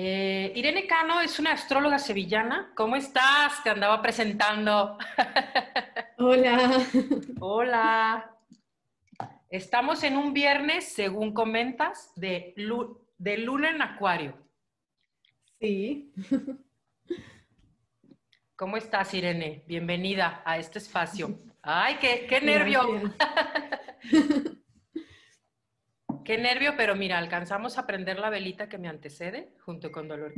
Eh, Irene Cano es una astróloga sevillana. ¿Cómo estás? Te andaba presentando. Hola. Hola. Estamos en un viernes, según comentas, de, de luna en acuario. Sí. ¿Cómo estás, Irene? Bienvenida a este espacio. Ay, qué, qué nervio. Qué nervio, pero mira, alcanzamos a prender la velita que me antecede, junto con Dolor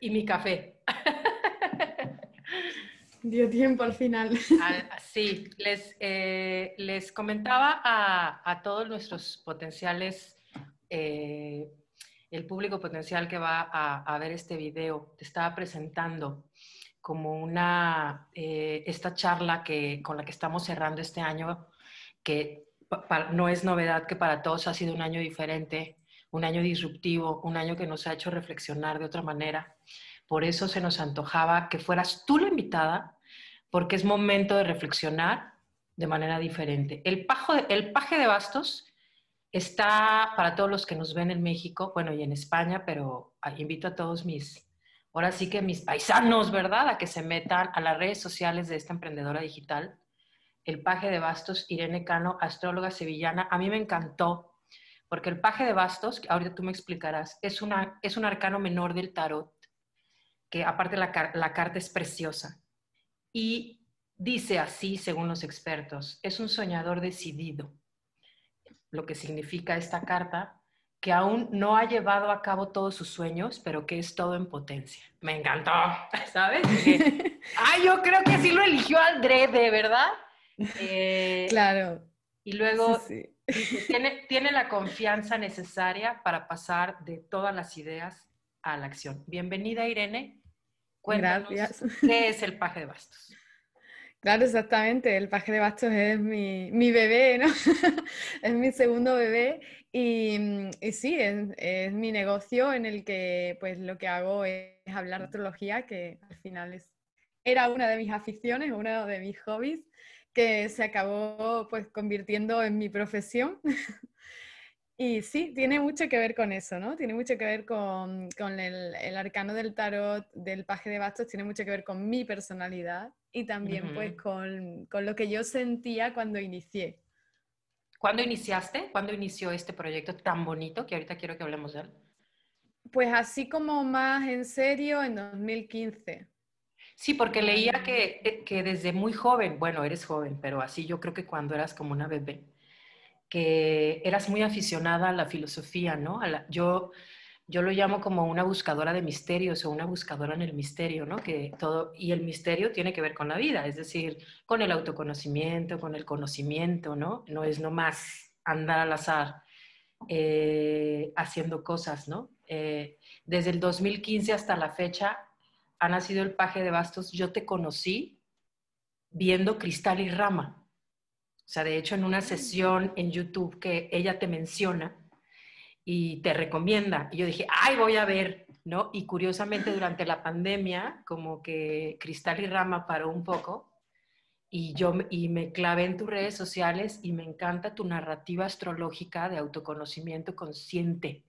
y mi café. Dio tiempo al final. sí, les, eh, les comentaba a, a, todos nuestros potenciales, eh, el público potencial que va a, ver este video, te estaba presentando como una, eh, esta charla que, con la que estamos cerrando este año, que no es novedad que para todos ha sido un año diferente, un año disruptivo, un año que nos ha hecho reflexionar de otra manera. Por eso se nos antojaba que fueras tú la invitada, porque es momento de reflexionar de manera diferente. El, paje de bastos está para todos los que nos ven en México, bueno, y en España, pero invito a todos mis, ahora sí que mis paisanos, ¿verdad?, a que se metan a las redes sociales de esta emprendedora digital el paje de bastos, Irene Cano, astróloga sevillana. A mí me encantó, porque el paje de bastos, que ahorita tú me explicarás, es, una, es un arcano menor del tarot, que aparte la, carta es preciosa. Y dice así, según los expertos, es un soñador decidido, lo que significa esta carta, que aún no ha llevado a cabo todos sus sueños, pero que es todo en potencia. Me encantó, ¿sabes? Ay, ah, yo creo que sí lo eligió André, de verdad. Eh, claro. Y luego tiene, la confianza necesaria para pasar de todas las ideas a la acción. Bienvenida, Irene. Cuéntanos qué es el paje de bastos. Claro, exactamente. El paje de bastos es mi, mi bebé, ¿no? es mi segundo bebé y, mm, y sí, es, es, mi negocio en el que pues lo que hago es hablar de astrología, que al final es, era una de mis aficiones, uno de mis hobbies que se acabó pues convirtiendo en mi profesión. y sí, tiene mucho que ver con eso, ¿no? Tiene mucho que ver con, el, arcano del tarot, del paje de bastos, tiene mucho que ver con mi personalidad y también pues, con, con lo que yo sentía cuando inicié. ¿Cuándo iniciaste? ¿Cuándo inició este proyecto tan bonito que ahorita quiero que hablemos de él? Pues así como más en serio en 2015. Sí, porque leía ah. eh, que, desde muy joven, bueno, eres joven, pero así yo creo que cuando eras como una bebé, que eras muy aficionada a la filosofía, ¿no? yo, yo lo llamo como una buscadora de misterios o una buscadora en el misterio, ¿no? Que todo, y el misterio tiene que ver con la vida, es decir, con el autoconocimiento, con el conocimiento, ¿no? No es nomás andar al azar eh, haciendo cosas, ¿no? Eh, desde el 2015 hasta la fecha ha nacido el paje de bastos, yo te conocí viendo Cristal y Rama. O sea, de hecho, en una mm. sesión en YouTube que ella te menciona y te recomienda. Y yo dije, ay, voy a ver, ¿no? Y curiosamente, durante la pandemia, como que Cristal y Rama paró un poco y yo y me clavé en tus redes sociales y me encanta tu narrativa astrológica de autoconocimiento consciente.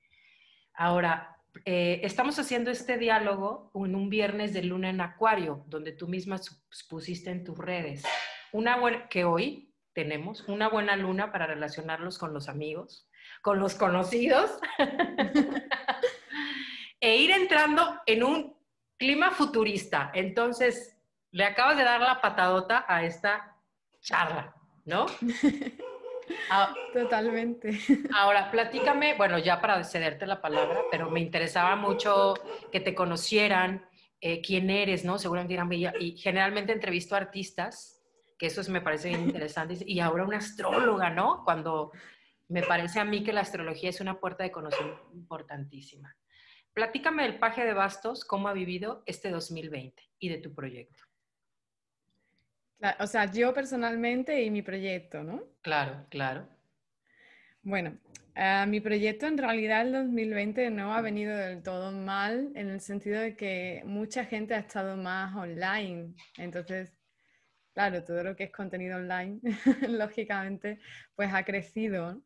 Ahora, eh, estamos haciendo este diálogo en un viernes de luna en Acuario, donde tú misma pues, pusiste en tus redes una que hoy tenemos una buena luna para relacionarlos con los amigos, con los conocidos, e ir entrando en un clima futurista. Entonces, le acabas de dar la patadota a esta charla, ¿no? Ah, Totalmente. Ahora, platícame, bueno, ya para cederte la palabra, pero me interesaba mucho que te conocieran, eh, quién eres, ¿no? Seguramente dirán, y generalmente entrevisto a artistas, que eso me parece interesante, y ahora una astróloga, ¿no? Cuando me parece a mí que la astrología es una puerta de conocimiento importantísima. Platícame del paje de bastos, cómo ha vivido este 2020 y de tu proyecto o sea, yo personalmente y mi proyecto, ¿no? Claro, claro. Bueno, ah, mi proyecto en realidad el 2020 no ha venido del todo mal en el sentido de que mucha gente ha estado más online. Entonces, claro, todo lo que es contenido online, lógicamente, pues ha crecido.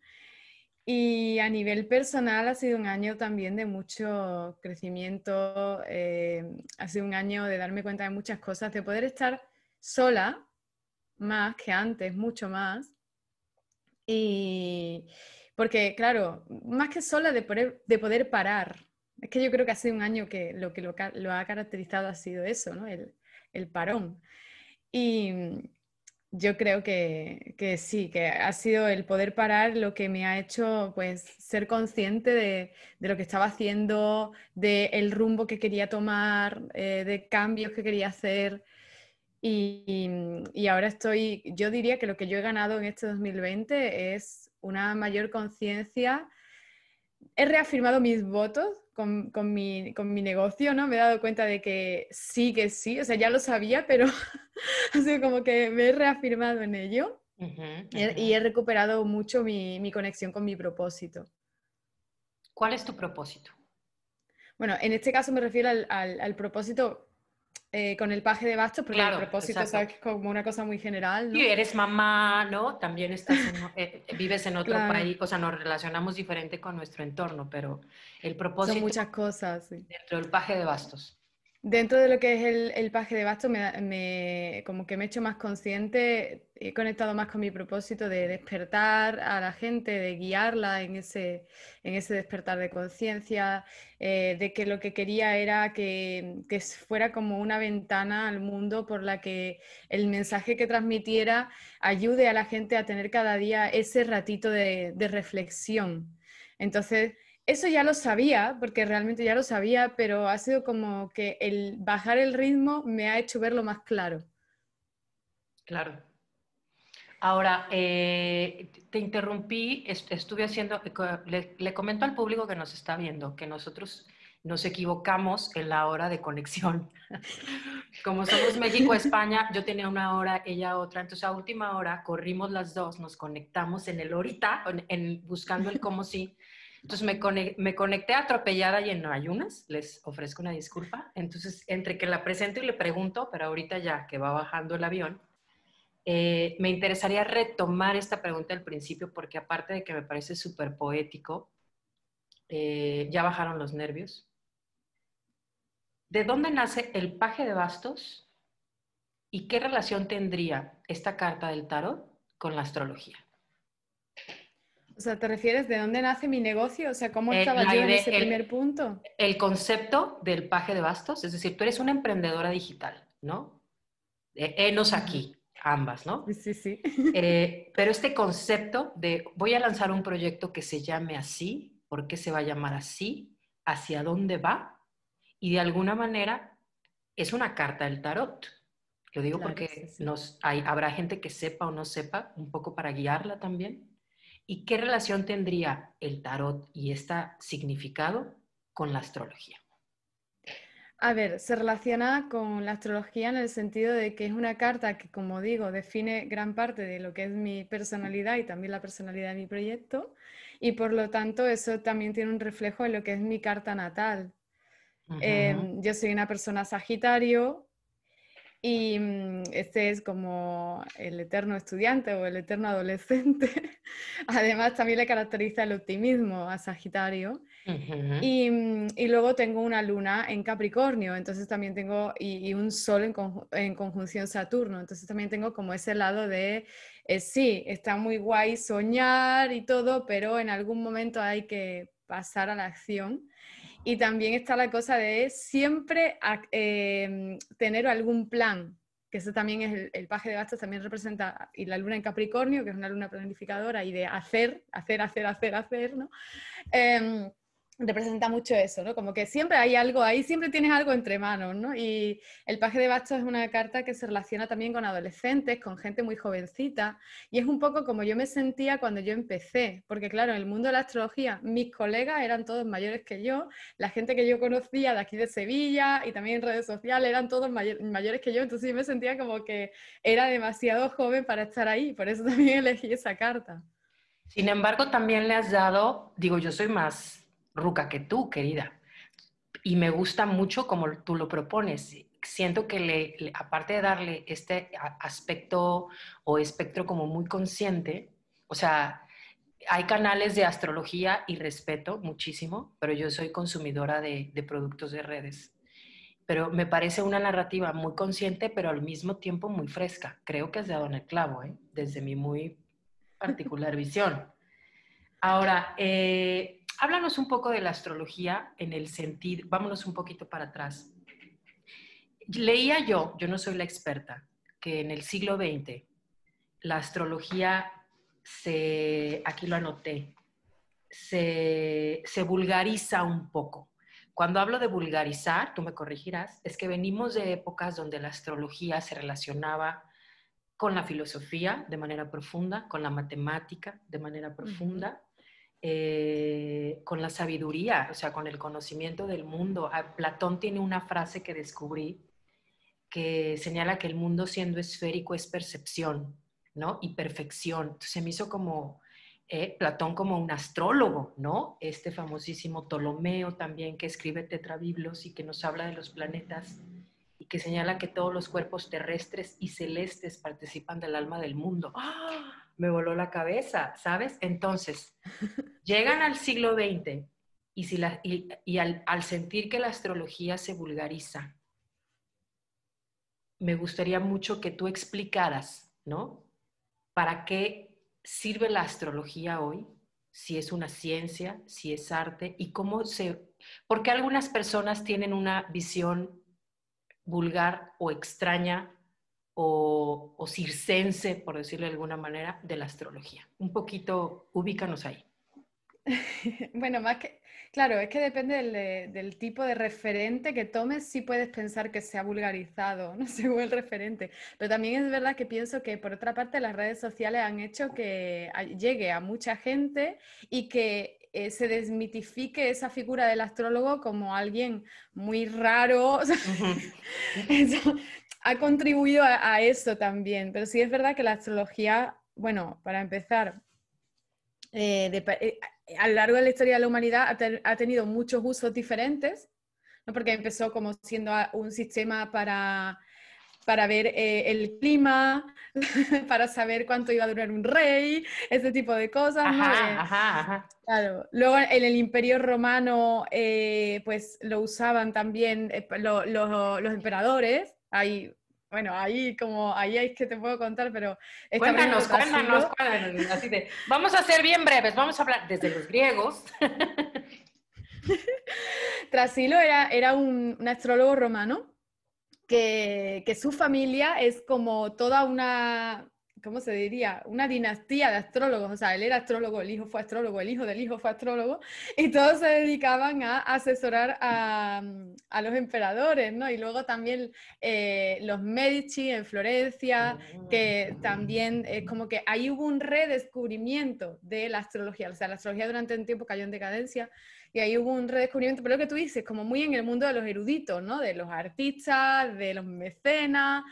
Y a nivel personal ha sido un año también de mucho crecimiento, eh, ha sido un año de darme cuenta de muchas cosas, de poder estar sola más que antes, mucho más. Y porque, claro, más que sola de poder, parar. Es que yo creo que hace un año que lo que lo, ha caracterizado ha sido eso, ¿no? El, parón. Y yo creo que, sí, que ha sido el poder parar lo que me ha hecho pues, ser consciente de, lo que estaba haciendo, del el rumbo que quería tomar, eh, de cambios que quería hacer. Y, ahora estoy, yo diría que lo que yo he ganado en este 2020 es una mayor conciencia. He reafirmado mis votos con, con, mi, negocio, ¿no? Me he dado cuenta de que sí, que sí, o sea, ya lo sabía, pero así como que me he reafirmado en ello y he recuperado mucho mi, conexión con mi propósito. ¿Cuál es tu propósito? Bueno, en este caso me refiero al, al propósito eh, con el paje de bastos, porque el propósito es como una cosa muy general. ¿no? Y eres mamá, ¿no? También estás eh, eh, vives en otro país, o sea, nos relacionamos diferente con nuestro entorno, pero el propósito. Son muchas cosas. Dentro del paje de bastos. Dentro de lo que es el, el paje de basto, me, como que me he hecho más consciente, he conectado más con mi propósito de despertar a la gente, de guiarla en ese, en ese despertar de conciencia, eh, de que lo que quería era que, que, fuera como una ventana al mundo por la que el mensaje que transmitiera ayude a la gente a tener cada día ese ratito de, de reflexión. Entonces, eso ya lo sabía, porque realmente ya lo sabía, pero ha sido como que el bajar el ritmo me ha hecho verlo más claro. Claro. Ahora, eh, te interrumpí, estuve haciendo, eh, le, comento al público que nos está viendo que nosotros nos equivocamos en la hora de conexión. Como somos México-España, yo tenía una hora, ella otra, entonces a última hora corrimos las dos, nos conectamos en el ahorita, en, buscando el cómo sí, entonces me, conecté, atropellada y en ayunas, les ofrezco una disculpa. Entonces, entre que la presento y le pregunto, pero ahorita ya que va bajando el avión, eh, me interesaría retomar esta pregunta al principio porque aparte de que me parece súper poético, eh, ya bajaron los nervios. ¿De dónde nace el paje de bastos y qué relación tendría esta carta del tarot con la astrología? O sea, ¿te refieres de dónde nace mi negocio? O sea, ¿cómo eh, estaba el, yo en ese primer punto? El concepto del paje de bastos, es decir, tú eres una emprendedora digital, ¿no? Eh, enos aquí, ambas, ¿no? Sí, sí. Eh, pero este concepto de voy a lanzar un proyecto que se llame así, ¿por qué se va a llamar así? ¿Hacia dónde va? Y de alguna manera es una carta del tarot. Lo digo porque Nos, hay, habrá gente que sepa o no sepa, un poco para guiarla también. ¿Y qué relación tendría el tarot y este significado con la astrología? A ver, se relaciona con la astrología en el sentido de que es una carta que, como digo, define gran parte de lo que es mi personalidad y también la personalidad de mi proyecto. Y por lo tanto, eso también tiene un reflejo en lo que es mi carta natal. Em, yo soy una persona sagitario, y mm, este es como el eterno estudiante o el eterno adolescente. Además, también le caracteriza el optimismo a Sagitario. Mm, y, luego tengo una luna en Capricornio, entonces también tengo, y, un sol en, conjunción Saturno, entonces también tengo como ese lado de, eh, sí, está muy guay soñar y todo, pero en algún momento hay que pasar a la acción. Y también está la cosa de siempre em, tener algún plan, que eso también es el, paje de bastos, también representa, y la luna en Capricornio, que es una luna planificadora, y de hacer, hacer, hacer, hacer, hacer, ¿no? Em, representa mucho eso, ¿no? Como que siempre hay algo ahí, siempre tienes algo entre manos, ¿no? Y el paje de bastos es una carta que se relaciona también con adolescentes, con gente muy jovencita, y es un poco como yo me sentía cuando yo empecé, porque claro, en el mundo de la astrología mis colegas eran todos mayores que yo, la gente que yo conocía de aquí de Sevilla y también en redes sociales eran todos mayores que yo, entonces yo me sentía como que era demasiado joven para estar ahí, por eso también elegí esa carta. Sin embargo, también le has dado, digo, yo soy más Ruca, que tú, querida. Y me gusta mucho como tú lo propones. Siento que le, aparte de darle este aspecto o espectro como muy consciente, o sea, hay canales de astrología y respeto muchísimo, pero yo soy consumidora de, productos de redes pero me parece una narrativa muy consciente, pero al mismo tiempo muy fresca. Creo que has dado en el clavo, ¿eh? desde mi muy particular visión. Ahora, eh, háblanos un poco de la astrología en el sentido, vámonos un poquito para atrás. Leía yo, yo no soy la experta, que en el siglo XX la astrología se, aquí lo anoté, se, se vulgariza un poco. Cuando hablo de vulgarizar, tú me corregirás, es que venimos de épocas donde la astrología se relacionaba con la filosofía de manera profunda, con la matemática de manera profunda, eh, con la sabiduría, o sea, con el conocimiento del mundo. Ah, Platón tiene una frase que descubrí que señala que el mundo siendo esférico es percepción, ¿no? Y perfección. se me hizo como eh, Platón como un astrólogo, ¿no? Este famosísimo Ptolomeo también que escribe tetrabiblos y que nos habla de los planetas y que señala que todos los cuerpos terrestres y celestes participan del alma del mundo. ¡Ah! me voló la cabeza, ¿sabes? Entonces, llegan al siglo XX y, al, sentir que la astrología se vulgariza, me gustaría mucho que tú explicaras, ¿no? ¿Para qué sirve la astrología hoy? Si es una ciencia, si es arte y cómo se... ¿Por qué algunas personas tienen una visión vulgar o extraña o, circense, por decirlo de alguna manera, de la astrología. Un poquito, ubícanos ahí. Bueno, más que, claro, es que depende del, eh, tipo de referente que tomes, si puedes pensar que se ha vulgarizado, ¿no? según el referente. Pero también es verdad que pienso que, por otra parte, las redes sociales han hecho que llegue a mucha gente y que eh, se desmitifique esa figura del astrólogo como alguien muy raro. ha contribuido a, eso también, pero sí es verdad que la astrología, bueno, para empezar, eh, eh, a lo largo de la historia de la humanidad ha, tenido muchos usos diferentes, ¿no? porque empezó como siendo un sistema para, para ver eh, el clima, para saber cuánto iba a durar un rey, ese tipo de cosas. Luego en el Imperio Romano, pues lo usaban también los emperadores Ahí, bueno, ahí como, ahí es que te puedo contar, pero... Cuéntanos, cuéntanos, cuéntanos, así vamos a ser bien breves, vamos a hablar desde los griegos. Trasilo era, era un, un astrólogo romano que, que, su familia es como toda una, ¿cómo se diría? Una dinastía de astrólogos, o sea, él era astrólogo, el hijo fue astrólogo, el hijo del hijo fue astrólogo, y todos se dedicaban a asesorar a, los emperadores, ¿no? Y luego también eh, los Medici en Florencia, ah. que también es eh, como que ahí hubo un redescubrimiento de la astrología, o sea, la astrología durante un tiempo cayó en decadencia. Y ahí hubo un redescubrimiento, pero lo que tú dices, como muy en el mundo de los eruditos, ¿no? De los artistas, de los mecenas,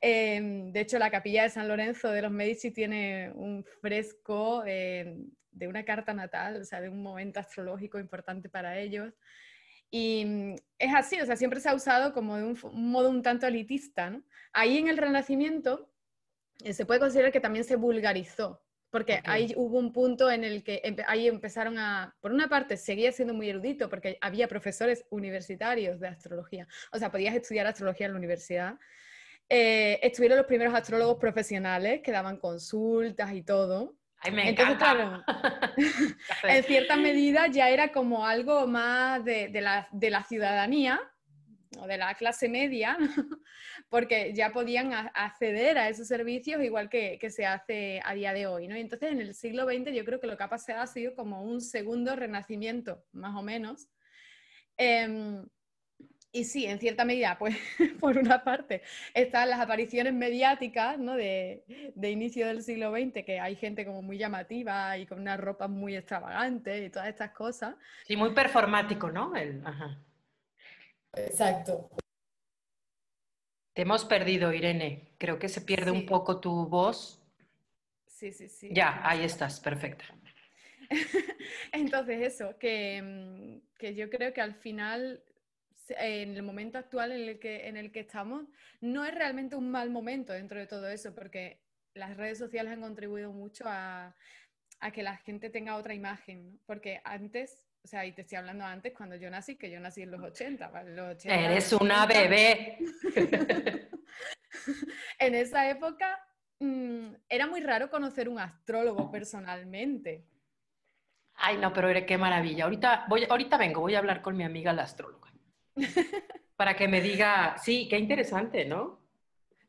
Em, de hecho, la capilla de San Lorenzo de los Medici tiene un fresco em, de una carta natal, o sea, de un momento astrológico importante para ellos. Y mm, es así, o sea, siempre se ha usado como de un, modo un tanto elitista. Ahí en el Renacimiento eh, se puede considerar que también se vulgarizó, porque ahí hubo un punto en el que ahí empezaron a, por una parte, seguía siendo muy erudito, porque había profesores universitarios de astrología, o sea, podías estudiar astrología en la universidad, eh, estuvieron los primeros astrólogos profesionales que daban consultas y todo. Ay, me Entonces, claro, en cierta medida ya era como algo más de, la, ciudadanía o de la clase media, porque ya podían acceder a esos servicios igual que, que, se hace a día de hoy. ¿no? Y entonces en el siglo XX yo creo que lo que ha pasado ha sido como un segundo renacimiento, más o menos. Eh, y sí, en cierta medida, pues por una parte están las apariciones mediáticas ¿no? de, inicio del siglo XX, que hay gente como muy llamativa y con unas ropas muy extravagantes y todas estas cosas. Y muy performático, ¿no? El, ajá. Exacto. Te hemos perdido, Irene. Creo que se pierde un poco tu voz. Sí, sí, sí. Ya, ahí estás, perfecta. Entonces, eso, que, mm, que yo creo que al final en el momento actual en el, que, en el que estamos, no es realmente un mal momento dentro de todo eso, porque las redes sociales han contribuido mucho a, que la gente tenga otra imagen, porque antes, o sea, y te estoy hablando antes cuando yo nací, que yo nací en los 80, Eres una bebé. en esa época mm, era muy raro conocer un astrólogo personalmente. Ay, no, pero qué maravilla. Ahorita, voy, ahorita vengo, voy a hablar con mi amiga la astróloga para que me diga, sí, qué interesante, ¿no?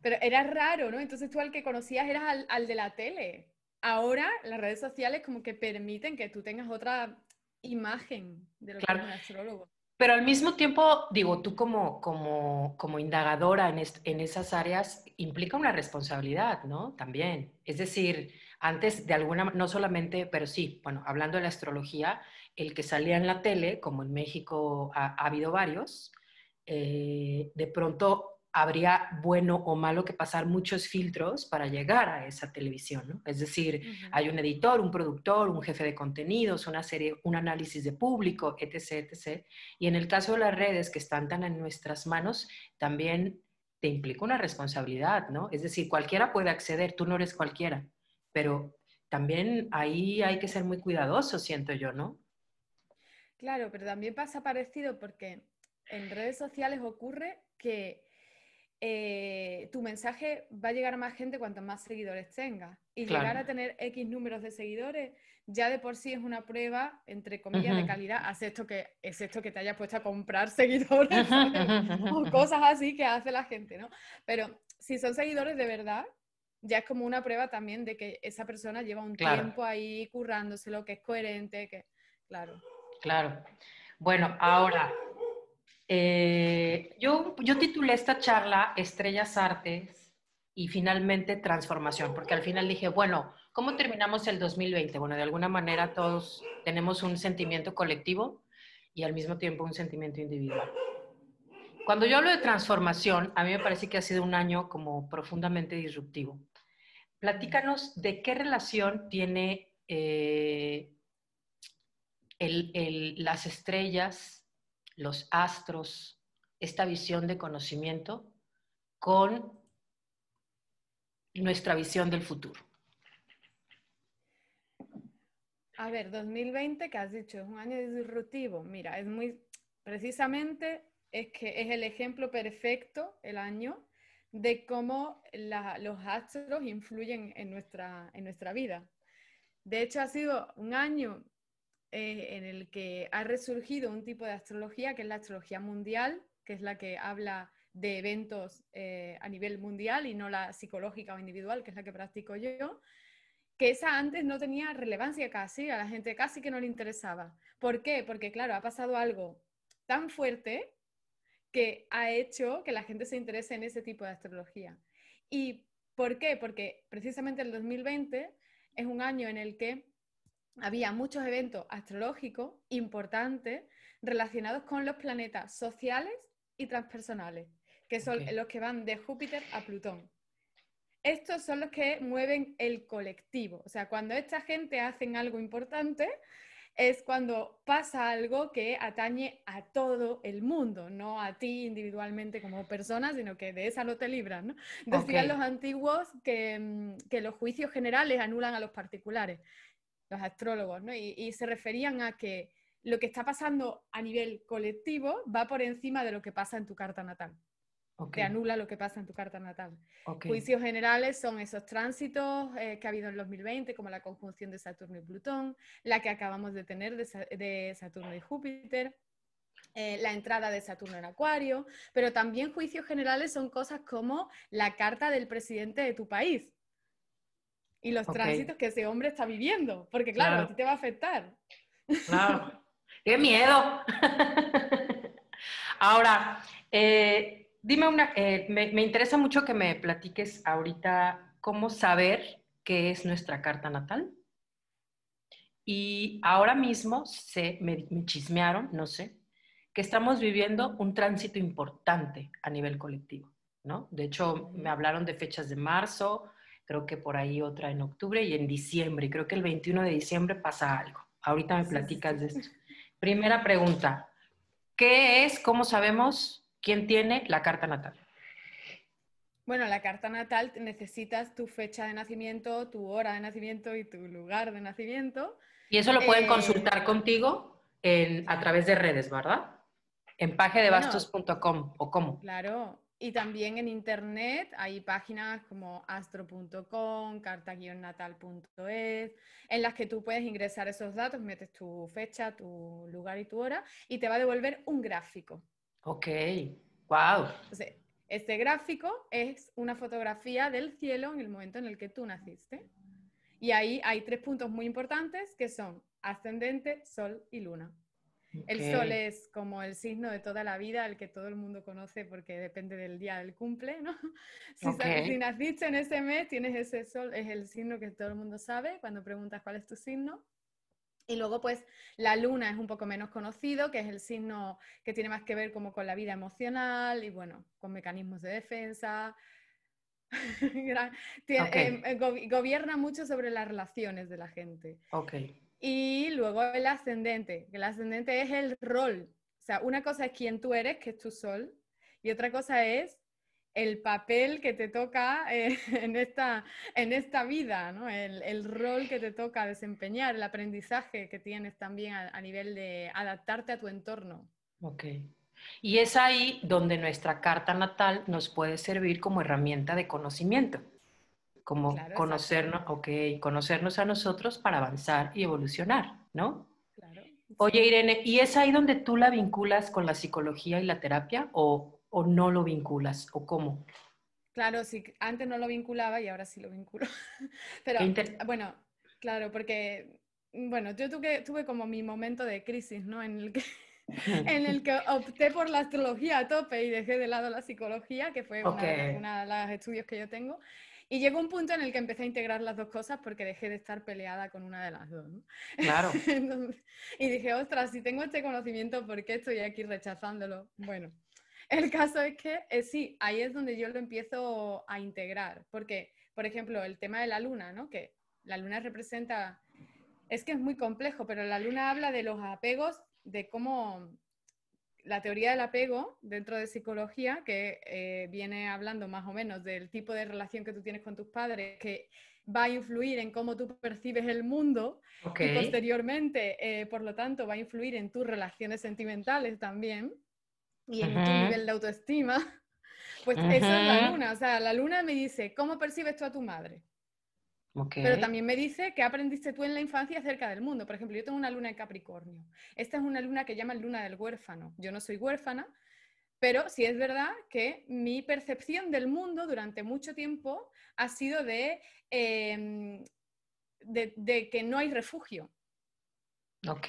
Pero era raro, ¿no? Entonces tú al que conocías eras al, de la tele. Ahora las redes sociales como que permiten que tú tengas otra imagen de lo que es un astrólogo. Pero al mismo tiempo, digo, tú como, como, indagadora en, esas áreas, implica una responsabilidad, ¿no? También. Es decir, antes de alguna, no solamente, pero sí, bueno, hablando de la astrología, el que salía en la tele, como en México ha, habido varios, eh, de pronto habría bueno o malo que pasar muchos filtros para llegar a esa televisión, ¿no? Es decir, hay un editor, un productor, un jefe de contenidos, una serie, un análisis de público, etc., etc. Y en el caso de las redes que están tan en nuestras manos, también te implica una responsabilidad, ¿no? Es decir, cualquiera puede acceder, tú no eres cualquiera, pero también ahí hay que ser muy cuidadoso, siento yo, ¿no? Claro, pero también pasa parecido porque en redes sociales ocurre que eh, tu mensaje va a llegar a más gente cuanto más seguidores tengas. Y llegar a tener X números de seguidores ya de por sí es una prueba, entre comillas, de calidad, excepto que, que te hayas puesto a comprar seguidores o cosas así que hace la gente, ¿no? Pero si son seguidores de verdad, ya es como una prueba también de que esa persona lleva un tiempo ahí currándoselo, que es coherente, que, claro. Claro. Bueno, ahora, eh, yo, yo titulé esta charla Estrellas Artes y finalmente Transformación, porque al final dije, bueno, ¿cómo terminamos el 2020? Bueno, de alguna manera todos tenemos un sentimiento colectivo y al mismo tiempo un sentimiento individual. Cuando yo hablo de transformación, a mí me parece que ha sido un año como profundamente disruptivo. Platícanos de qué relación tiene eh, las estrellas, los astros, esta visión de conocimiento con nuestra visión del futuro. A ver, 2020, que has dicho, es un año disruptivo. Mira, es muy, precisamente es que es el ejemplo perfecto, el año, de cómo los astros influyen en nuestra, en nuestra vida. De hecho, ha sido un año eh, en el que ha resurgido un tipo de astrología que es la astrología mundial, que es la que habla de eventos eh, a nivel mundial y no la psicológica o individual, que es la que practico yo, que esa antes no tenía relevancia casi, a la gente casi que no le interesaba. ¿Por qué? Porque claro, ha pasado algo tan fuerte que ha hecho que la gente se interese en ese tipo de astrología. ¿Y por qué? Porque precisamente el 2020 es un año en el que había muchos eventos astrológicos importantes relacionados con los planetas sociales y transpersonales, que son los que van de Júpiter a Plutón. Estos son los que mueven el colectivo. O sea, cuando esta gente hace algo importante, es cuando pasa algo que atañe a todo el mundo, no a ti individualmente como persona, sino que de esa no te libran Decían los antiguos mm, que los juicios generales anulan a los particulares los astrólogos, ¿no? y, se referían a que lo que está pasando a nivel colectivo va por encima de lo que pasa en tu carta natal. Okay. anula lo que pasa en tu carta natal. Juicios generales son esos tránsitos eh, que ha habido en 2020, como la conjunción de Saturno y Plutón, la que acabamos de tener de, Saturno y Júpiter, eh, la entrada de Saturno en Acuario, pero también juicios generales son cosas como la carta del presidente de tu país y los tránsitos que ese hombre está viviendo, porque claro, a ti te va a afectar. Claro. ¡Qué miedo! Ahora, eh, dime una, eh, me, me interesa mucho que me platiques ahorita cómo saber qué es nuestra carta natal. Y ahora mismo se, me, me, chismearon, no sé, que estamos viviendo un tránsito importante a nivel colectivo, ¿no? De hecho, me hablaron de fechas de marzo, creo que por ahí otra en octubre y en diciembre. Creo que el 21 de diciembre pasa algo. Ahorita me platicas de esto. Primera pregunta, ¿qué es, cómo sabemos quién tiene la carta natal? Bueno, la carta natal necesitas tu fecha de nacimiento, tu hora de nacimiento y tu lugar de nacimiento. Y eso lo pueden eh, consultar contigo a través de redes, ¿verdad? En pagedebastos.com o cómo. Claro, y también en internet hay páginas como astro.com, carta-natal.es, en las que tú puedes ingresar esos datos, metes tu fecha, tu lugar y tu hora y te va a devolver un gráfico. Ok, wow. este gráfico es una fotografía del cielo en el momento en el que tú naciste. Y ahí hay tres puntos muy importantes que son ascendente, sol y luna. El sol es como el signo de toda la vida, el que todo el mundo conoce porque depende del día del cumple, ¿no? Si, sabes, naciste en ese mes, tienes ese sol, es el signo que todo el mundo sabe cuando preguntas cuál es tu signo. Y luego, pues, la luna es un poco menos conocido, que es el signo que tiene más que ver como con la vida emocional y, bueno, con mecanismos de defensa. Em, eh, gobierna mucho sobre las relaciones de la gente. Ok. Y luego el ascendente. El ascendente es el rol. O sea, una cosa es quién tú eres, que es tu sol, y otra cosa es el papel que te toca eh, en, esta, en esta vida, ¿no? el, rol que te toca desempeñar, el aprendizaje que tienes también a, a nivel de adaptarte a tu entorno. Ok. Y es ahí donde nuestra carta natal nos puede servir como herramienta de conocimiento como conocernos, conocernos a nosotros para avanzar y evolucionar, ¿no? Oye, Irene, ¿y es ahí donde tú la vinculas con la psicología y la terapia o, no lo vinculas o cómo? Claro, sí, antes no lo vinculaba y ahora sí lo vinculo. Pero bueno, claro, porque mm, bueno, yo tuve, como mi momento de crisis, ¿no? En el que opté por la astrología a tope y dejé de lado la psicología, que fue uno de los estudios que yo tengo. Y llegó un punto en el que empecé a integrar las dos cosas porque dejé de estar peleada con una de las dos. ¿no? Claro. y dije, ostras, si tengo este conocimiento, ¿por qué estoy aquí rechazándolo? Bueno, el caso es que eh, sí, ahí es donde yo lo empiezo a integrar, porque, por ejemplo, el tema de la luna, ¿no? Que la luna representa, es que es muy complejo, pero la luna habla de los apegos, de cómo la teoría del apego dentro de psicología, que eh, viene hablando más o menos del tipo de relación que tú tienes con tus padres, que va a influir en cómo tú percibes el mundo y posteriormente, eh, por lo tanto, va a influir en tus relaciones sentimentales también y en tu nivel de autoestima. Pues esa es la luna, o sea, la luna me dice, ¿cómo percibes tú a tu madre? Pero también me dice que aprendiste tú en la infancia acerca del mundo. Por ejemplo, yo tengo una luna en Capricornio. Esta es una luna que llaman luna del huérfano. Yo no soy huérfana, pero sí es verdad que mi percepción del mundo durante mucho tiempo ha sido de, em, que no hay refugio. Ok.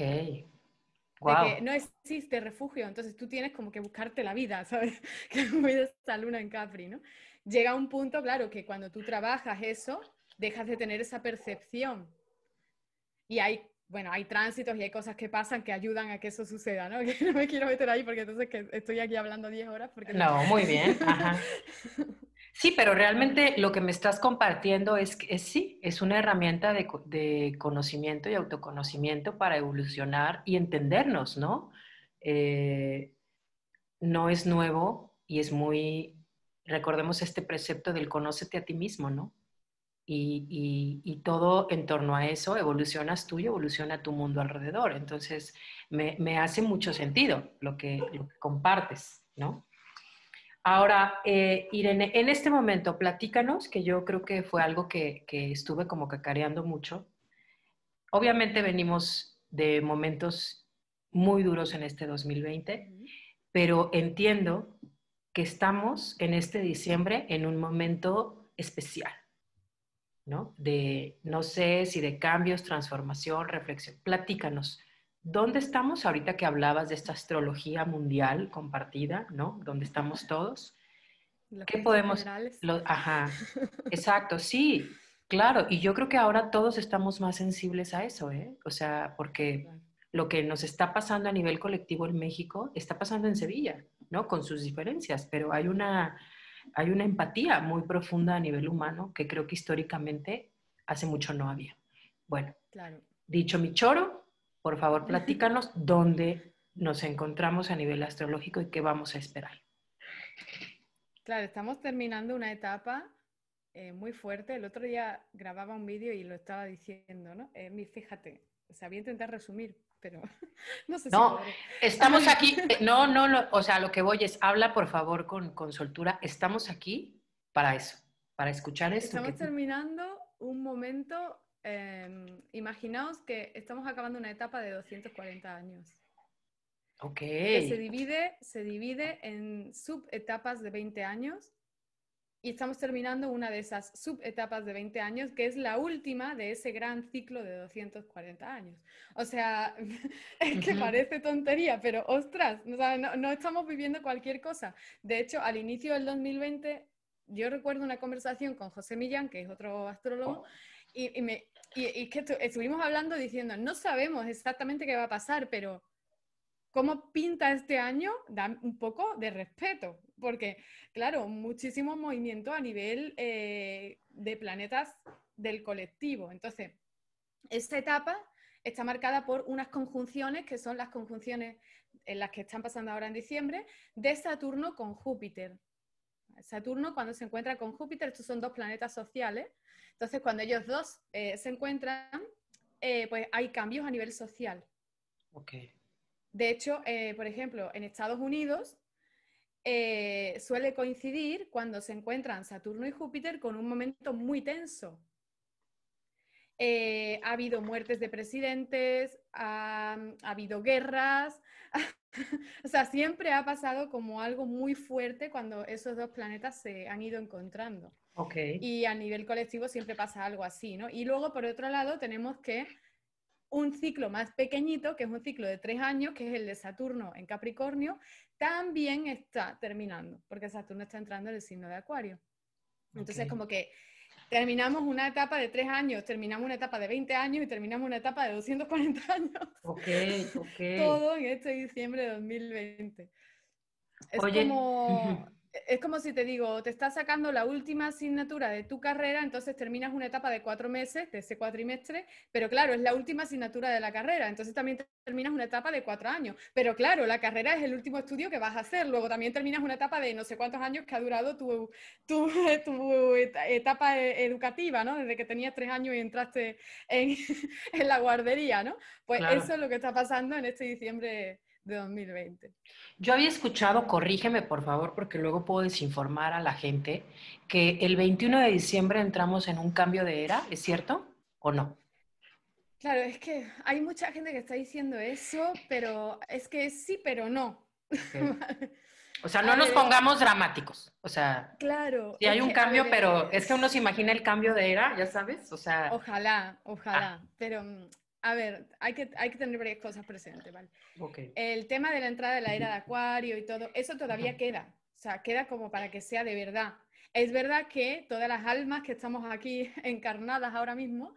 que no existe refugio, entonces tú tienes como que buscarte la vida, ¿sabes? Que es muy esta luna en Capri, ¿no? Llega un punto, claro, que cuando tú trabajas eso, dejas de tener esa percepción. Y hay, bueno, hay tránsitos y hay cosas que pasan que ayudan a que eso suceda, ¿no? no me quiero meter ahí porque entonces que estoy aquí hablando 10 horas. Porque... No, muy bien. Sí, pero realmente lo que me estás compartiendo es que sí, es una herramienta de, conocimiento y autoconocimiento para evolucionar y entendernos, ¿no? Eh, no es nuevo y es muy, recordemos este precepto del conócete a ti mismo, ¿no? y, todo en torno a eso evolucionas tú y evoluciona tu mundo alrededor. Entonces, me, hace mucho sentido lo que, compartes, ¿no? Ahora, eh, Irene, en este momento, platícanos, que yo creo que fue algo que estuve como cacareando mucho. Obviamente venimos de momentos muy duros en este 2020, pero entiendo que estamos en este diciembre en un momento especial ¿no? De, no sé si de cambios, transformación, reflexión. Platícanos, ¿dónde estamos ahorita que hablabas de esta astrología mundial compartida, ¿no? ¿Dónde estamos todos? ¿Qué podemos...? ajá, exacto, sí, claro. Y yo creo que ahora todos estamos más sensibles a eso, ¿eh? O sea, porque lo que nos está pasando a nivel colectivo en México está pasando en Sevilla, ¿no? Con sus diferencias, pero hay una hay una empatía muy profunda a nivel humano que creo que históricamente hace mucho no había. Bueno, dicho mi choro, por favor platícanos dónde nos encontramos a nivel astrológico y qué vamos a esperar. Claro, estamos terminando una etapa eh, muy fuerte. El otro día grababa un vídeo y lo estaba diciendo, ¿no? Eh, fíjate, sabía intentar resumir, pero no sé estamos aquí, eh, no, no, no, o sea, lo que voy es, habla por favor con, soltura, estamos aquí para eso, para escuchar esto. Estamos terminando un momento, em, imaginaos que estamos acabando una etapa de 240 años. Ok. Que se divide, se divide en subetapas de 20 años y estamos terminando una de esas subetapas de 20 años, que es la última de ese gran ciclo de 240 años. O sea, es que parece tontería, pero ostras, no, estamos viviendo cualquier cosa. De hecho, al inicio del 2020, yo recuerdo una conversación con José Millán, que es otro astrólogo, oh. y, me, que estuvimos hablando diciendo, no sabemos exactamente qué va a pasar, pero cómo pinta este año, da un poco de respeto, porque, claro, muchísimo movimiento a nivel eh, de planetas del colectivo. Entonces, esta etapa está marcada por unas conjunciones, que son las conjunciones en las que están pasando ahora en diciembre, de Saturno con Júpiter. Saturno cuando se encuentra con Júpiter, estos son dos planetas sociales, entonces cuando ellos dos eh, se encuentran, eh, pues hay cambios a nivel social. De hecho, eh, por ejemplo, en Estados Unidos eh, suele coincidir cuando se encuentran Saturno y Júpiter con un momento muy tenso. Eh, ha habido muertes de presidentes, ha, mm, habido guerras, o sea, siempre ha pasado como algo muy fuerte cuando esos dos planetas se han ido encontrando. Y a nivel colectivo siempre pasa algo así, ¿no? Y luego, por otro lado, tenemos que un ciclo más pequeñito, que es un ciclo de tres años, que es el de Saturno en Capricornio, también está terminando, porque Saturno está entrando en el signo de Acuario. Entonces, como que terminamos una etapa de tres años, terminamos una etapa de 20 años y terminamos una etapa de 240 años. Ok, ok. Todo en este diciembre de 2020. Es como es como si te digo, te estás sacando la última asignatura de tu carrera, entonces terminas una etapa de cuatro meses, de ese cuatrimestre, pero claro, es la última asignatura de la carrera, entonces también terminas una etapa de cuatro años, pero claro, la carrera es el último estudio que vas a hacer, luego también terminas una etapa de no sé cuántos años que ha durado tu, tu, tu etapa e, educativa, ¿no? Desde que tenías tres años y entraste en, la guardería, ¿no? Pues eso es lo que está pasando en este diciembre 2020. Yo había escuchado, corrígeme por favor, porque luego puedo desinformar a la gente, que el 21 de diciembre entramos en un cambio de era, ¿es cierto o no? Claro, es que hay mucha gente que está diciendo eso, pero es que sí, pero no. O sea, no nos pongamos dramáticos. O sea, claro. Si hay un cambio, pero es que uno se imagina el cambio de era, ya sabes. O sea. Ojalá, ojalá. Ah. Pero a ver, hay que, tener varias cosas presentes, El tema de la entrada de la era de acuario y todo, eso todavía queda. O sea, queda como para que sea de verdad. Es verdad que todas las almas que estamos aquí encarnadas ahora mismo,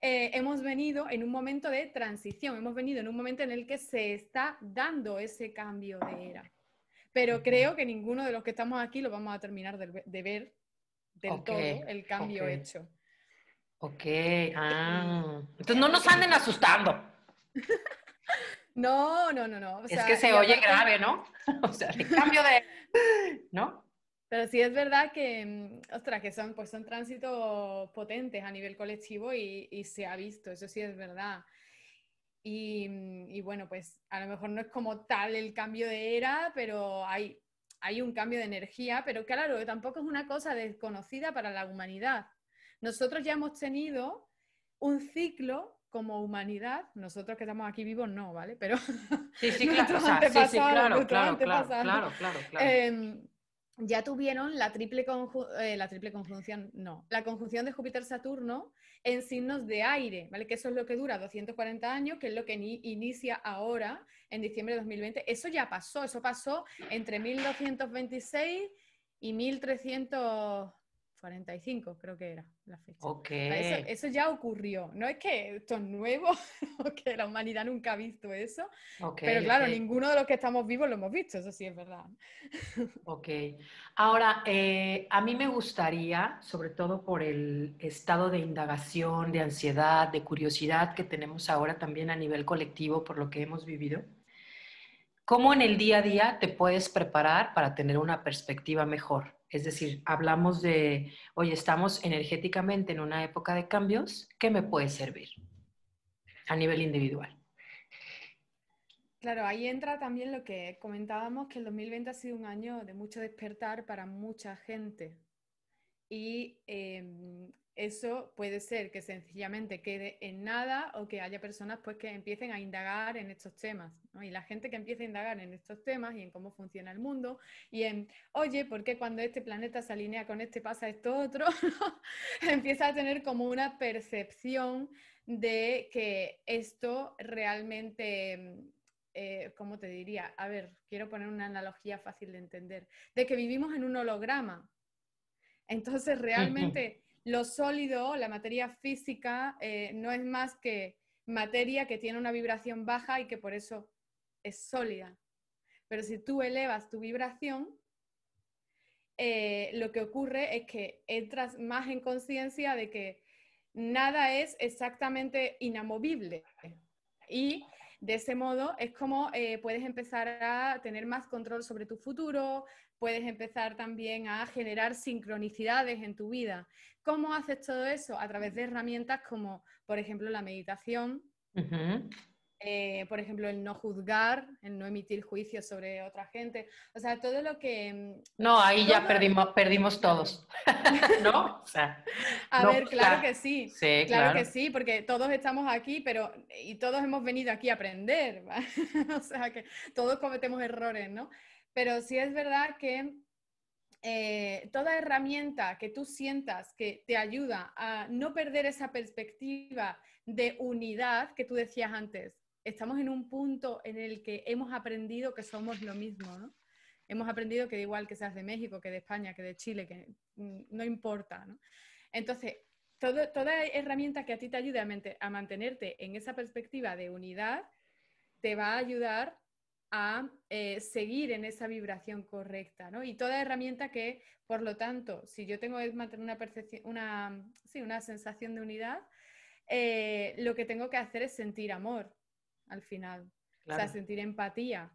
eh, hemos venido en un momento de transición, hemos venido en un momento en el que se está dando ese cambio de era. Pero creo que ninguno de los que estamos aquí lo vamos a terminar de, ver del todo el cambio hecho. Ok, ah. Entonces no nos anden asustando. No, no, no, no. es que se oye grave, ¿no? O sea, el cambio de. ¿No? Pero sí es verdad que, mm, ostras, que son, pues son tránsitos potentes a nivel colectivo y, se ha visto, eso sí es verdad. Mm, y, bueno, pues a lo mejor no es como tal el cambio de era, pero hay, hay un cambio de energía, pero claro, tampoco es una cosa desconocida para la humanidad. Nosotros ya hemos tenido un ciclo como humanidad, nosotros que estamos aquí vivos no, ¿vale? Pero sí, sí, claro, claro, claro, em, ya tuvieron la triple, eh, la triple conjunción, no, la conjunción de Júpiter-Saturno en signos de aire, ¿vale? Que eso es lo que dura 240 años, que es lo que inicia ahora, en diciembre de 2020. Eso ya pasó, eso pasó entre 1226 y 1300 45, creo que era la fecha. Eso, ya ocurrió. No es que esto es nuevo, que la humanidad nunca ha visto eso, pero claro, ninguno de los que estamos vivos lo hemos visto, eso sí es verdad. ok. Ahora, eh, a mí me gustaría, sobre todo por el estado de indagación, de ansiedad, de curiosidad que tenemos ahora también a nivel colectivo por lo que hemos vivido, ¿cómo en el día a día te puedes preparar para tener una perspectiva mejor? Es decir, hablamos de, hoy estamos energéticamente en una época de cambios, ¿qué me puede servir a nivel individual? Claro, ahí entra también lo que comentábamos, que el 2020 ha sido un año de mucho despertar para mucha gente. Y em, eso puede ser que sencillamente quede en nada o que haya personas pues, que empiecen a indagar en estos temas. Y la gente que empieza a indagar en estos temas y en cómo funciona el mundo y en, oye, ¿por qué cuando este planeta se alinea con este pasa esto otro? empieza a tener como una percepción de que esto realmente... Eh, ¿Cómo te diría? A ver, quiero poner una analogía fácil de entender. De que vivimos en un holograma. Entonces, realmente lo sólido, la materia física, eh, no es más que materia que tiene una vibración baja y que por eso es sólida. Pero si tú elevas tu vibración, eh, lo que ocurre es que entras más en conciencia de que nada es exactamente inamovible. Y de ese modo es como eh, puedes empezar a tener más control sobre tu futuro, puedes empezar también a generar sincronicidades en tu vida. ¿Cómo haces todo eso? A través de herramientas como, por ejemplo, la meditación. Eh, por ejemplo, el no juzgar, el no emitir juicios sobre otra gente, o sea, todo lo que... Mm, no, ahí ya perdimos, perdimos todos, ¿no? a ver, claro, que sí, claro, que sí, porque todos estamos aquí, pero y todos hemos venido aquí a aprender, o sea, que todos cometemos errores, ¿no? Pero sí es verdad que eh, toda herramienta que tú sientas que te ayuda a no perder esa perspectiva de unidad que tú decías antes, estamos en un punto en el que hemos aprendido que somos lo mismo, ¿no? Hemos aprendido que da igual que seas de México, que de España, que de Chile, que mm, no importa, ¿no? Entonces, toda herramienta que a ti te ayude a, mantenerte en esa perspectiva de unidad, te va a ayudar a eh, seguir en esa vibración correcta, Y toda herramienta que, por lo tanto, si yo tengo que mantener una, una, sensación de unidad, eh, lo que tengo que hacer es sentir amor al final. O sea, sentir empatía.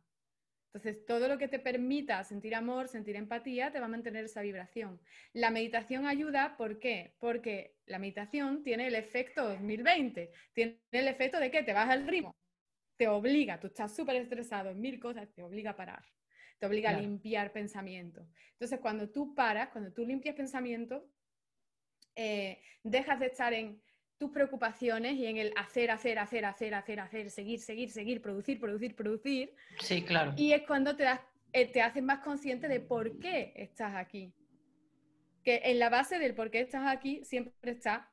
Entonces, todo lo que te permita sentir amor, sentir empatía, te va a mantener esa vibración. La meditación ayuda, ¿por qué? Porque la meditación tiene el efecto 2020, tiene el efecto de que te vas al ritmo, te obliga, tú estás súper estresado en mil cosas, te obliga a parar, te obliga a limpiar pensamiento. Entonces, cuando tú paras, cuando tú limpias pensamiento, eh, dejas de estar en tus preocupaciones y en el hacer, hacer, hacer, hacer, hacer, hacer, seguir, seguir, seguir, producir, producir, producir. Sí, claro. Y es cuando te, das, eh, te haces más consciente de por qué estás aquí. Que en la base del por qué estás aquí siempre está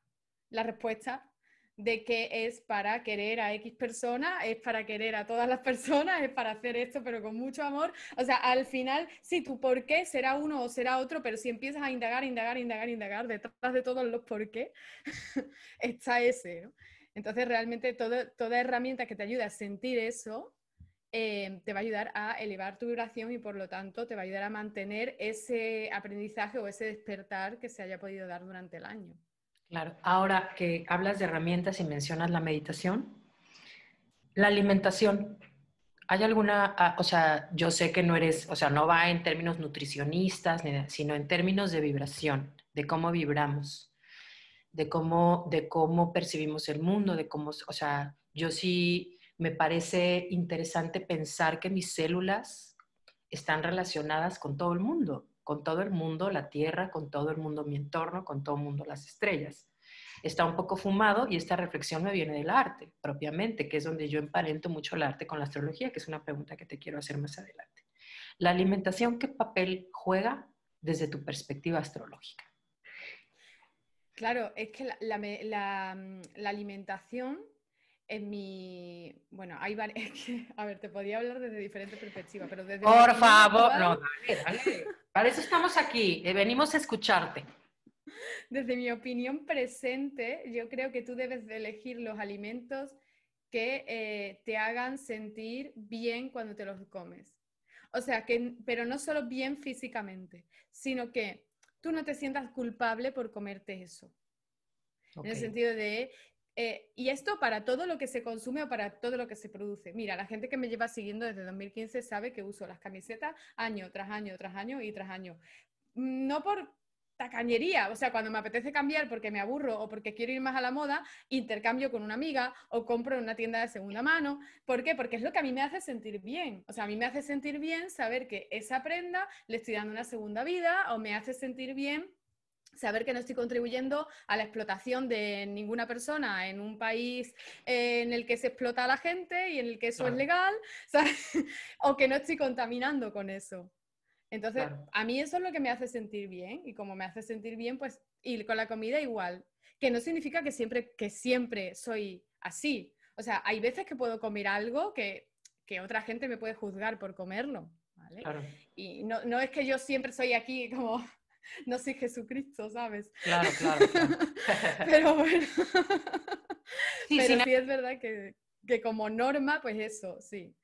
la respuesta de que es para querer a X persona, es para querer a todas las personas, es para hacer esto, pero con mucho amor. O sea, al final, si sí, tu por qué será uno o será otro, pero si empiezas a indagar, indagar, indagar, indagar, detrás de todos los por qué, está ese. Entonces, realmente toda herramienta que te ayude a sentir eso, eh, te va a ayudar a elevar tu vibración y por lo tanto te va a ayudar a mantener ese aprendizaje o ese despertar que se haya podido dar durante el año. Claro, ahora que hablas de herramientas y mencionas la meditación, la alimentación, ¿hay alguna, o sea, yo sé que no eres, o sea, no va en términos nutricionistas, sino en términos de vibración, de cómo vibramos, de cómo, de cómo percibimos el mundo, de cómo, o sea, yo sí me parece interesante pensar que mis células están relacionadas con todo el mundo con todo el mundo, la Tierra, con todo el mundo, mi entorno, con todo el mundo, las estrellas. Está un poco fumado y esta reflexión me viene del arte, propiamente, que es donde yo emparento mucho el arte con la astrología, que es una pregunta que te quiero hacer más adelante. La alimentación, ¿qué papel juega desde tu perspectiva astrológica? Claro, es que la, mm, alimentación en mi. Bueno, hay varias. A ver, te podía hablar desde diferentes perspectivas, pero desde. Por favor, no, dale, dale. Para eso estamos aquí, eh, venimos a escucharte. Desde mi opinión presente, yo creo que tú debes de elegir los alimentos que eh, te hagan sentir bien cuando te los comes. O sea, que, pero no solo bien físicamente, sino que tú no te sientas culpable por comerte eso. En el sentido de, eh, y esto para todo lo que se consume o para todo lo que se produce. Mira, la gente que me lleva siguiendo desde 2015 sabe que uso las camisetas año tras año, tras año y tras año. Mm, no por tacañería, o sea, cuando me apetece cambiar porque me aburro o porque quiero ir más a la moda, intercambio con una amiga o compro en una tienda de segunda mano. ¿Por qué? Porque es lo que a mí me hace sentir bien. O sea, a mí me hace sentir bien saber que esa prenda le estoy dando una segunda vida o me hace sentir bien saber que no estoy contribuyendo a la explotación de ninguna persona en un país eh, en el que se explota la gente y en el que eso es legal, o que no estoy contaminando con eso. Entonces, a mí eso es lo que me hace sentir bien y como me hace sentir bien, pues ir con la comida igual, que no significa que siempre, que siempre soy así. O sea, hay veces que puedo comer algo que, otra gente me puede juzgar por comerlo. Y no, no es que yo siempre soy aquí como no soy Jesucristo, ¿sabes? Claro, claro. Pero bueno, sí, sí es verdad que, como norma, pues eso, sí.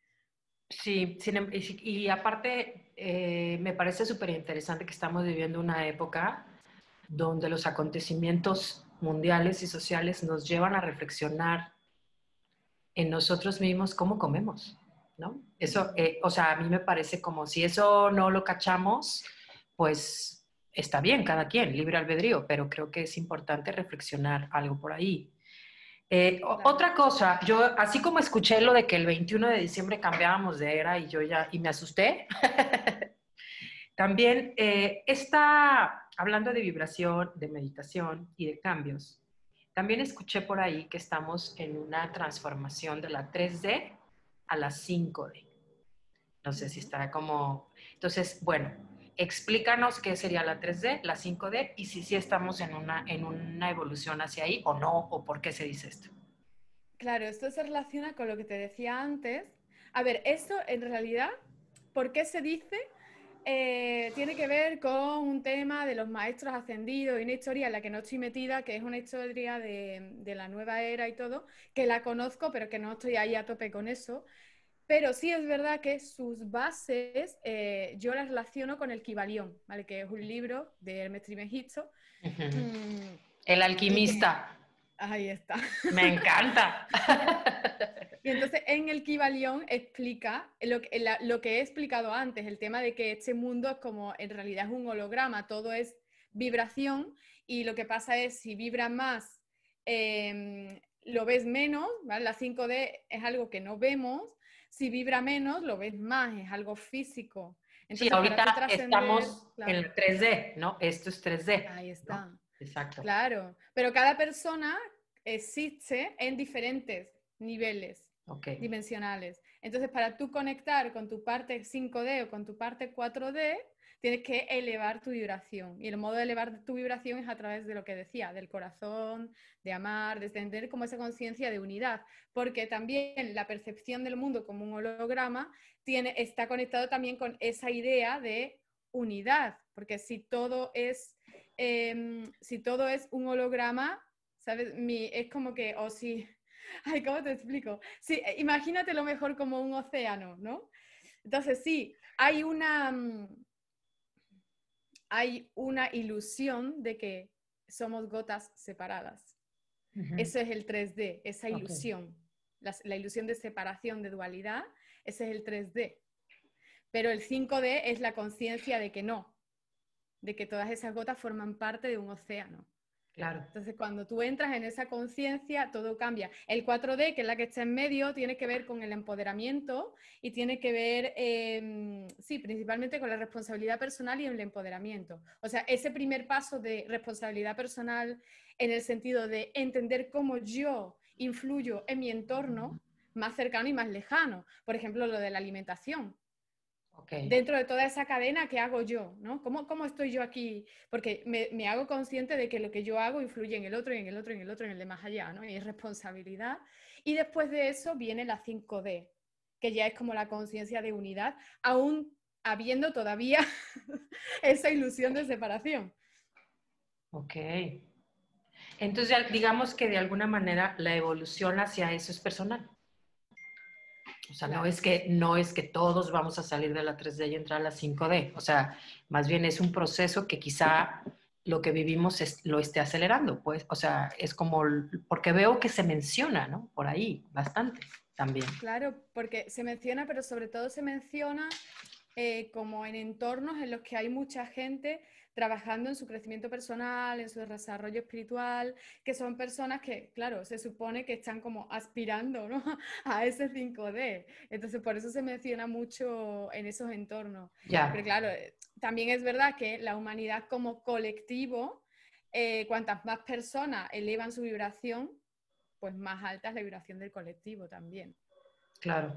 Sí, em, y, aparte eh, me parece súper interesante que estamos viviendo una época donde los acontecimientos mundiales y sociales nos llevan a reflexionar en nosotros mismos cómo comemos, ¿no? Eso, eh, o sea, a mí me parece como si eso no lo cachamos, pues está bien, cada quien, libre albedrío, pero creo que es importante reflexionar algo por ahí. Eh, otra cosa, yo así como escuché lo de que el 21 de diciembre cambiábamos de era y yo ya, y me asusté, también eh, está, hablando de vibración, de meditación y de cambios, también escuché por ahí que estamos en una transformación de la 3D a la 5D. No sé si estará como... Entonces, bueno, explícanos qué sería la 3D, la 5D y si sí estamos en una, en una evolución hacia ahí o no, o por qué se dice esto. Claro, esto se relaciona con lo que te decía antes. A ver, esto en realidad, ¿por qué se dice? Eh, tiene que ver con un tema de los maestros ascendidos y una historia en la que no estoy metida, que es una historia de, de la nueva era y todo, que la conozco, pero que no estoy ahí a tope con eso. Pero sí es verdad que sus bases eh, yo las relaciono con el Kibalión, que es un libro de Hermes Trimegisto. El alquimista. Ahí está. Me encanta. y entonces en el Kibalión explica lo que, he explicado antes, el tema de que este mundo es como, en realidad es un holograma, todo es vibración y lo que pasa es si vibra más, em, lo ves menos, la 5D es algo que no vemos si vibra menos, lo ves más, es algo físico. Entonces, sí, ahorita estamos en 3D, ¿no? Esto es 3D. Ahí está. Exacto. Claro, pero cada persona existe en diferentes niveles dimensionales. Entonces, para tú conectar con tu parte 5D o con tu parte 4D, tienes que elevar tu vibración. Y el modo de elevar tu vibración es a través de lo que decía, del corazón, de amar, de tener como esa conciencia de unidad. Porque también la percepción del mundo como un holograma tiene, está conectado también con esa idea de unidad. Porque si todo es, em, si todo es un holograma, ¿sabes? es como que, o si, ay, ¿cómo te explico? Eh, imagínate lo mejor como un océano, ¿no? Entonces, sí, hay una mm, hay una ilusión de que somos gotas separadas. Eso es el 3D, esa ilusión, la, ilusión de separación, de dualidad, ese es el 3D. Pero el 5D es la conciencia de que no, de que todas esas gotas forman parte de un océano. Claro. Entonces, cuando tú entras en esa conciencia, todo cambia. El 4D, que es la que está en medio, tiene que ver con el empoderamiento y tiene que ver, em, sí, principalmente con la responsabilidad personal y el empoderamiento. O sea, ese primer paso de responsabilidad personal en el sentido de entender cómo yo influyo en mi entorno más cercano y más lejano. Por ejemplo, lo de la alimentación. Dentro de toda esa cadena que hago yo, ¿no? ¿Cómo, estoy yo aquí? Porque me, hago consciente de que lo que yo hago influye en el otro, y en el otro, y en el otro, y en el de más allá, ¿no? Y es responsabilidad. Y después de eso viene la 5D, que ya es como la conciencia de unidad, aún habiendo todavía esa ilusión de separación. Ok. Entonces, digamos que de alguna manera la evolución hacia eso es personal. O sea, no, es que, no es que todos vamos a salir de la 3D y entrar a la 5D. O sea, más bien es un proceso que quizá lo que vivimos es, lo esté acelerando. Pues, o sea, es como, porque veo que se menciona, ¿no? Por ahí, bastante también. Claro, porque se menciona, pero sobre todo se menciona eh, como en entornos en los que hay mucha gente trabajando en su crecimiento personal, en su desarrollo espiritual, que son personas que, claro, se supone que están como aspirando a ese 5D. Entonces, por eso se menciona mucho en esos entornos. Pero claro, eh, también es verdad que la humanidad como colectivo, eh, cuantas más personas elevan su vibración, pues más alta es la vibración del colectivo también. Claro.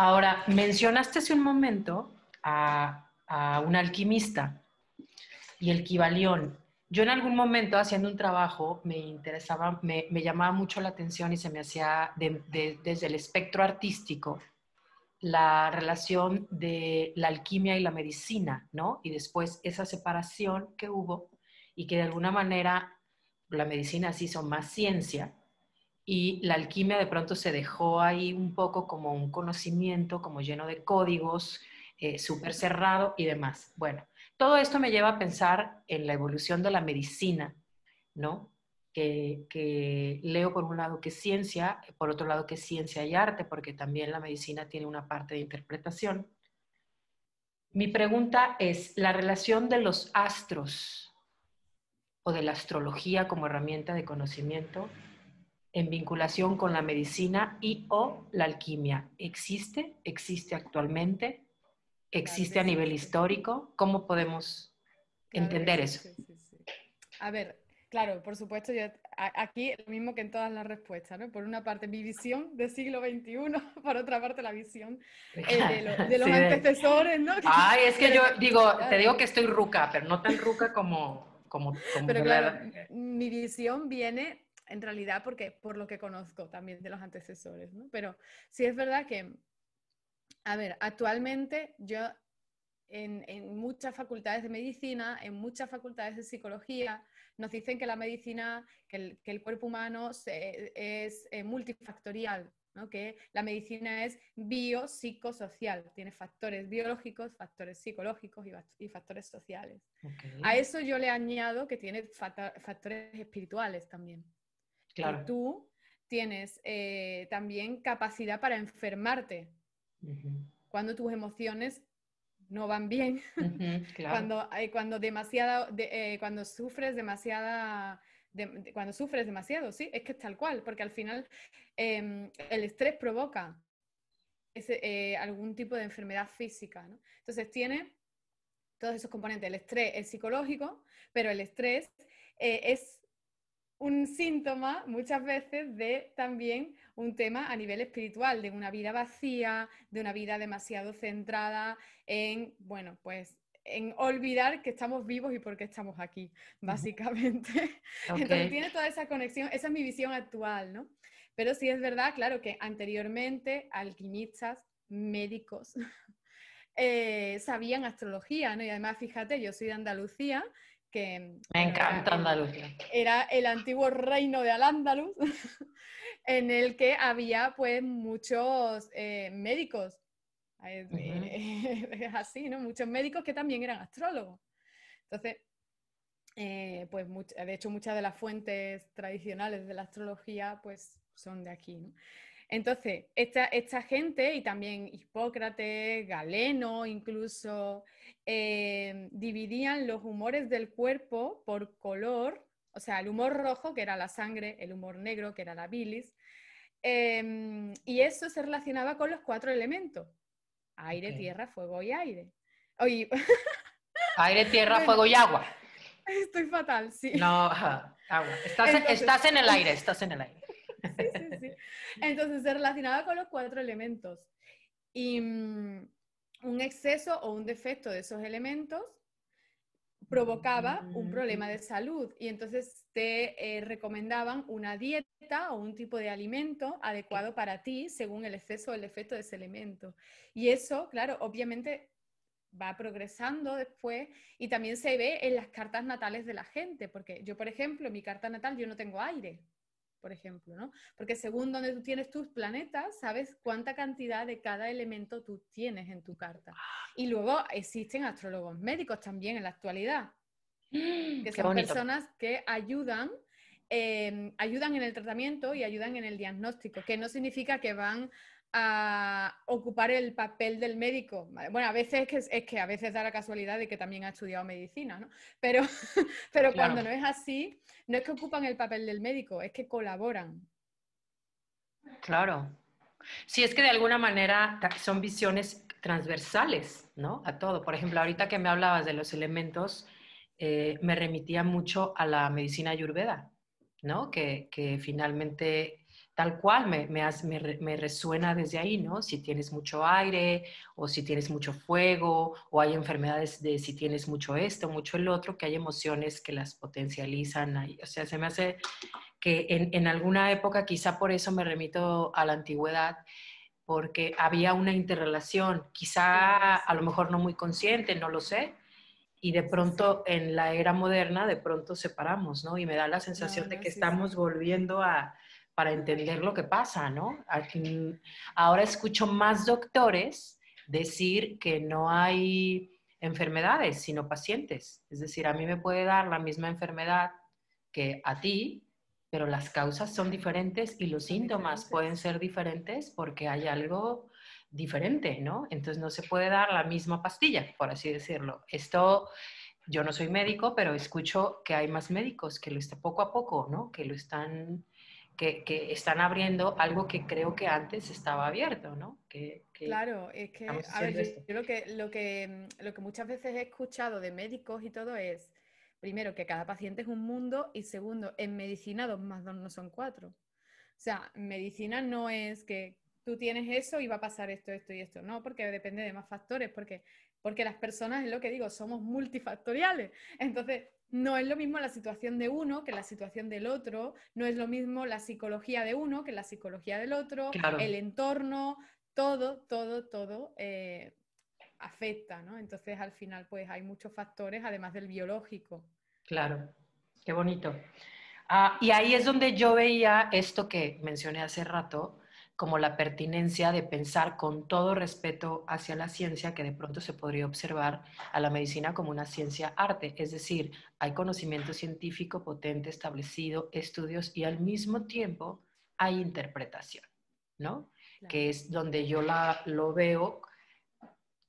Ahora, mencionaste hace un momento a, un alquimista y el Kibalión. Yo en algún momento haciendo un trabajo me interesaba, me, llamaba mucho la atención y se me hacía desde el espectro artístico la relación de la alquimia y la medicina, ¿no? Y después esa separación que hubo y que de alguna manera la medicina se hizo más ciencia y la alquimia de pronto se dejó ahí un poco como un conocimiento, como lleno de códigos, eh, súper cerrado y demás. Bueno, todo esto me lleva a pensar en la evolución de la medicina, ¿no? Que, que, leo por un lado que es ciencia, por otro lado que es ciencia y arte, porque también la medicina tiene una parte de interpretación. Mi pregunta es, la relación de los astros o de la astrología como herramienta de conocimiento en vinculación con la medicina y o la alquimia. ¿Existe? ¿Existe actualmente? ¿Existe a nivel histórico? ¿Cómo podemos entender eso? a ver, claro, por supuesto, aquí lo mismo que en todas las respuestas, ¿no? Por una parte mi visión del siglo XXI, por otra parte la visión eh, de, los antecesores, ¿no? Ay, es que yo digo, te digo que estoy ruca, pero no tan ruca como... como, como pero claro, mi visión viene en realidad porque por lo que conozco también de los antecesores, Pero sí es verdad que, a ver, actualmente yo en, muchas facultades de medicina, en muchas facultades de psicología, nos dicen que la medicina, que el, cuerpo humano es, eh, multifactorial, que la medicina es biopsicosocial, tiene factores biológicos, factores psicológicos y, factores sociales. A eso yo le añado que tiene factores espirituales también tú tienes eh, también capacidad para enfermarte cuando tus emociones no van bien, cuando, cuando, eh, cuando sufres demasiada... cuando sufres demasiado, sí, es que es tal cual, porque al final em, el estrés provoca eh, algún tipo de enfermedad física. Entonces tiene todos esos componentes, el estrés es psicológico, pero el estrés es un síntoma muchas veces de también un tema a nivel espiritual, de una vida vacía, de una vida demasiado centrada en, bueno, pues en olvidar que estamos vivos y por qué estamos aquí, básicamente. Entonces tiene toda esa conexión, esa es mi visión actual, ¿no? Pero sí es verdad, claro, que anteriormente alquimistas, médicos, eh, sabían astrología, ¿no? Y además, fíjate, yo soy de Andalucía me encanta Andalucía. Era el antiguo reino de Al-Ándalus, en el que había pues muchos eh, médicos, eh, así, ¿no? Muchos médicos que también eran astrólogos. Entonces, eh, pues de hecho muchas de las fuentes tradicionales de la astrología pues son de aquí, ¿no? Entonces, esta, gente, y también Hipócrates, Galeno incluso, eh, dividían los humores del cuerpo por color, o sea, el humor rojo, que era la sangre, el humor negro, que era la bilis, em, y eso se relacionaba con los cuatro elementos, aire, tierra, fuego y aire. Aire, tierra, fuego y agua. Estoy fatal, sí. No, agua. Estás, estás en el aire, estás en el aire. Sí, sí, sí. Entonces se relacionaba con los cuatro elementos. Y mm, un exceso o un defecto de esos elementos provocaba un mm. problema de salud y entonces te eh, recomendaban una dieta o un tipo de alimento adecuado para ti según el exceso o el defecto de ese elemento. Y eso, claro, obviamente va progresando después y también se ve en las cartas natales de la gente, porque yo, por ejemplo, en mi carta natal yo no tengo aire por ejemplo, ¿no? Porque según donde tú tienes tus planetas, sabes cuánta cantidad de cada elemento tú tienes en tu carta. Y luego existen astrólogos médicos también en la actualidad, que son personas que ayudan, eh, ayudan en el tratamiento y ayudan en el diagnóstico, que no significa que van a ocupar el papel del médico. Bueno, a veces es que, a veces da la casualidad de que también ha estudiado medicina, ¿no? Pero, pero cuando no es así, no es que ocupan el papel del médico, es que colaboran. Claro. Sí, es que de alguna manera son visiones transversales, ¿no? A todo. Por ejemplo, ahorita que me hablabas de los elementos, eh, me remitía mucho a la medicina ayurveda, ¿no? Que, que finalmente tal cual me, resuena desde ahí, ¿no? Si tienes mucho aire o si tienes mucho fuego o hay enfermedades de si tienes mucho esto, mucho el otro, que hay emociones que las potencializan. Ahí. O sea, se me hace que en, alguna época, quizá por eso me remito a la antigüedad, porque había una interrelación, quizá a lo mejor no muy consciente, no lo sé, y de pronto en la era moderna, de pronto separamos, ¿no? Y me da la sensación de que estamos volviendo a para entender lo que pasa, ¿no? Ahora escucho más doctores decir que no hay enfermedades, sino pacientes. Es decir, a mí me puede dar la misma enfermedad que a ti, pero las causas son diferentes y los síntomas pueden ser diferentes porque hay algo diferente, ¿no? Entonces no se puede dar la misma pastilla, por así decirlo. Esto, yo no soy médico, pero escucho que hay más médicos que lo están poco a poco, ¿no? Que lo están que, están abriendo algo que creo que antes estaba abierto, ¿no? claro, es que, lo, que, lo, que, mm, lo que muchas veces he escuchado de médicos y todo es, primero, que cada paciente es un mundo y segundo, en medicina dos más dos no son cuatro. O sea, medicina no es que tú tienes eso y va a pasar esto, esto y esto, no, porque depende de más factores, porque, porque las personas, es lo que digo, somos multifactoriales. Entonces, no es lo mismo la situación de uno que la situación del otro, no es lo mismo la psicología de uno que la psicología del otro, el entorno, todo, todo, todo eh, afecta, ¿no? Entonces al final pues hay muchos factores además del biológico. Claro, qué bonito. Ah, y ahí es donde yo veía esto que mencioné hace rato, como la pertinencia de pensar con todo respeto hacia la ciencia que de pronto se podría observar a la medicina como una ciencia arte, es decir, hay conocimiento científico potente establecido, estudios y al mismo tiempo hay interpretación, ¿no? Que es donde yo la, lo veo,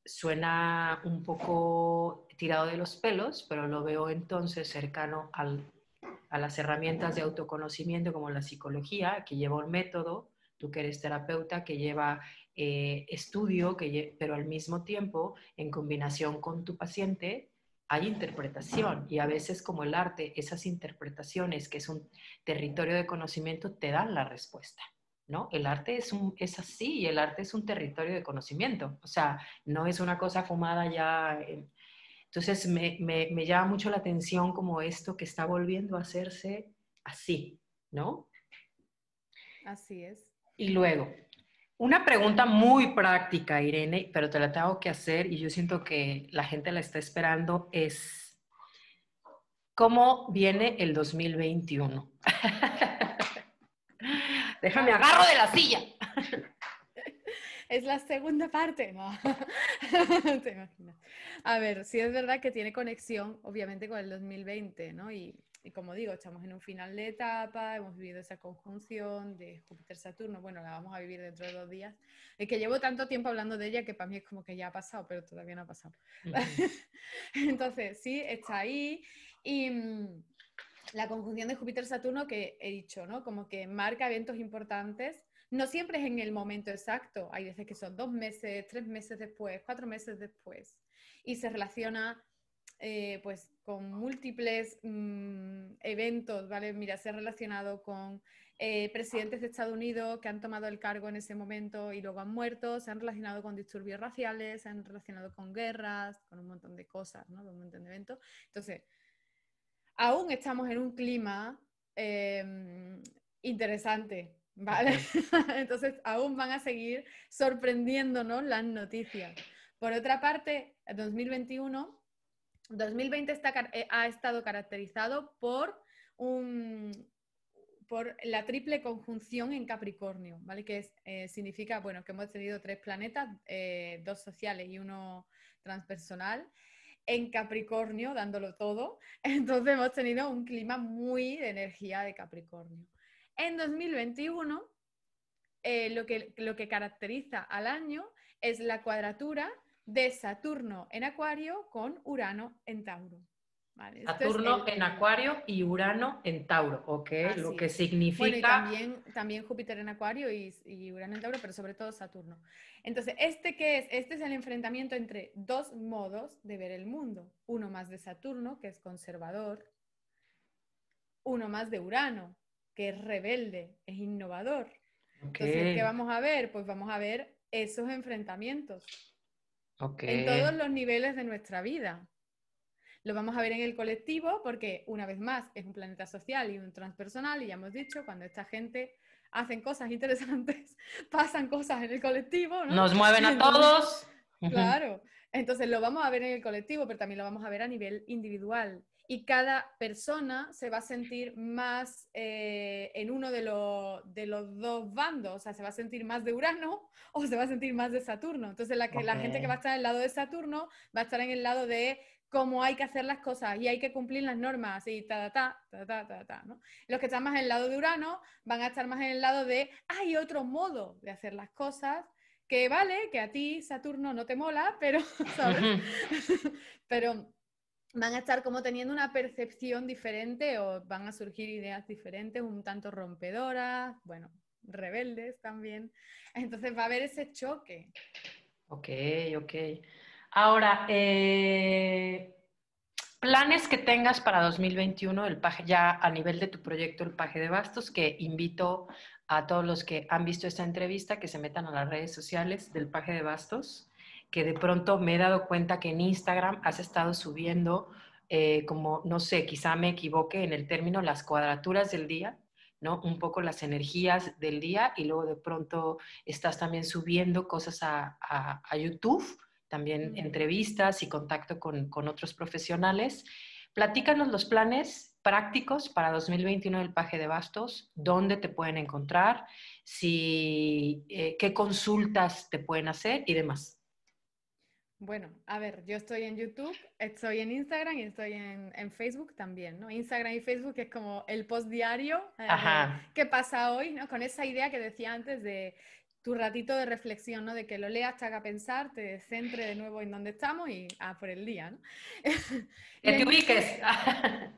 suena un poco tirado de los pelos, pero lo veo entonces cercano a las herramientas de autoconocimiento como la psicología, que lleva un método, tú que eres terapeuta, que lleva eh, estudio, que pero al mismo tiempo, en combinación con tu paciente, hay interpretación y a veces como el arte, esas interpretaciones, que es un territorio de conocimiento, te dan la respuesta. ¿No? El arte es, un, es así y el arte es un territorio de conocimiento. O sea, no es una cosa fumada ya. Eh. Entonces me, me llama mucho la atención como esto que está volviendo a hacerse así, ¿no? Así es. Y luego, una pregunta muy práctica, Irene, pero te la tengo que hacer y yo siento que la gente la está esperando, es ¿cómo viene el 2021? Déjame agarro de la silla. es la segunda parte, ¿no? A ver, sí es verdad que tiene conexión, obviamente, con el 2020, ¿no? y como digo, estamos en un final de etapa, hemos vivido esa conjunción de Júpiter-Saturno, bueno, la vamos a vivir dentro de dos días. Es que llevo tanto tiempo hablando de ella que para mí es como que ya ha pasado, pero todavía no ha pasado. Entonces, sí, está ahí. Y mm, la conjunción de Júpiter-Saturno que he dicho, ¿no? Como que marca eventos importantes. No siempre es en el momento exacto, hay veces que son dos meses, tres meses después, cuatro meses después. Y se relaciona eh, pues con múltiples mm, eventos, ¿vale? Mira, se ha relacionado con eh, presidentes de Estados Unidos que han tomado el cargo en ese momento y luego han muerto, se han relacionado con disturbios raciales, se han relacionado con guerras, con un montón de cosas, ¿no? un montón de eventos. Entonces, aún estamos en un clima em, interesante, ¿vale? Entonces, aún van a seguir sorprendiéndonos las noticias. Por otra parte, 2021 2020 eh, ha estado caracterizado por, la triple conjunción en Capricornio, ¿vale? Que eh, significa, bueno, que hemos tenido tres planetas, eh, dos sociales y uno transpersonal, en Capricornio, dándolo todo. Entonces hemos tenido un clima muy de energía de Capricornio. En 2021, lo que caracteriza al año es la cuadratura de Saturno en Acuario con Urano en Tauro. Saturno en Acuario y Urano en Tauro, ¿ok? lo que significa... también, también, Júpiter en Acuario y, Urano en Tauro, pero sobre todo Saturno. Entonces, ¿este qué es? Este es el enfrentamiento entre dos modos de ver el mundo. Uno más de Saturno, que es conservador. Uno más de Urano, que es rebelde, es innovador. Entonces, ¿qué vamos a ver? Pues vamos a ver esos enfrentamientos. En todos los niveles de nuestra vida. Lo vamos a ver en el colectivo porque, una vez más, es un planeta social y un transpersonal y ya hemos dicho, cuando esta gente hacen cosas interesantes, pasan cosas en el colectivo. Nos mueven a todos. Claro. Entonces lo vamos a ver en el colectivo, pero también lo vamos a ver a nivel individual y cada persona se va a sentir más eh, en uno de, los dos bandos, o sea, se va a sentir más de Urano o se va a sentir más de Saturno. Entonces, la, que, la gente que va a estar en lado de Saturno va a estar en el lado de cómo hay que hacer las cosas y hay que cumplir las normas y ta, ta, ta, ta, ta, ta, Los que están más en el lado de Urano van a estar más en el lado de hay otro modo de hacer las cosas que vale, que a ti Saturno no te mola, pero, pero van a estar como teniendo una percepción diferente o van a surgir ideas diferentes, un tanto rompedoras, bueno, rebeldes también. Entonces va a haber ese choque. Ok, ok. Ahora, eh, planes que tengas para 2021, el paje, ya a nivel de tu proyecto El Paje de Bastos, que invito a todos los que han visto esta entrevista que se metan a las redes sociales del Paje de Bastos que de pronto me he dado cuenta que en Instagram has estado subiendo, eh, como, no sé, quizá me equivoque en el término, las cuadraturas del día, ¿no? Un poco las energías del día y luego de pronto estás también subiendo cosas a, YouTube, también entrevistas y contacto con, otros profesionales. Platícanos los planes prácticos para 2021 del Paje de Bastos, dónde te pueden encontrar, si, eh, qué consultas te pueden hacer y demás. Bueno, a ver, yo estoy en YouTube, estoy en Instagram y estoy en, Facebook también, ¿no? Instagram y Facebook es como el post diario, eh, ajá, ¿qué pasa hoy? ¿no? Con esa idea que decía antes de tu ratito de reflexión, ¿no? De que lo leas, te haga pensar, te centre de nuevo en dónde estamos y a por el día, ¿no? que te ubiques.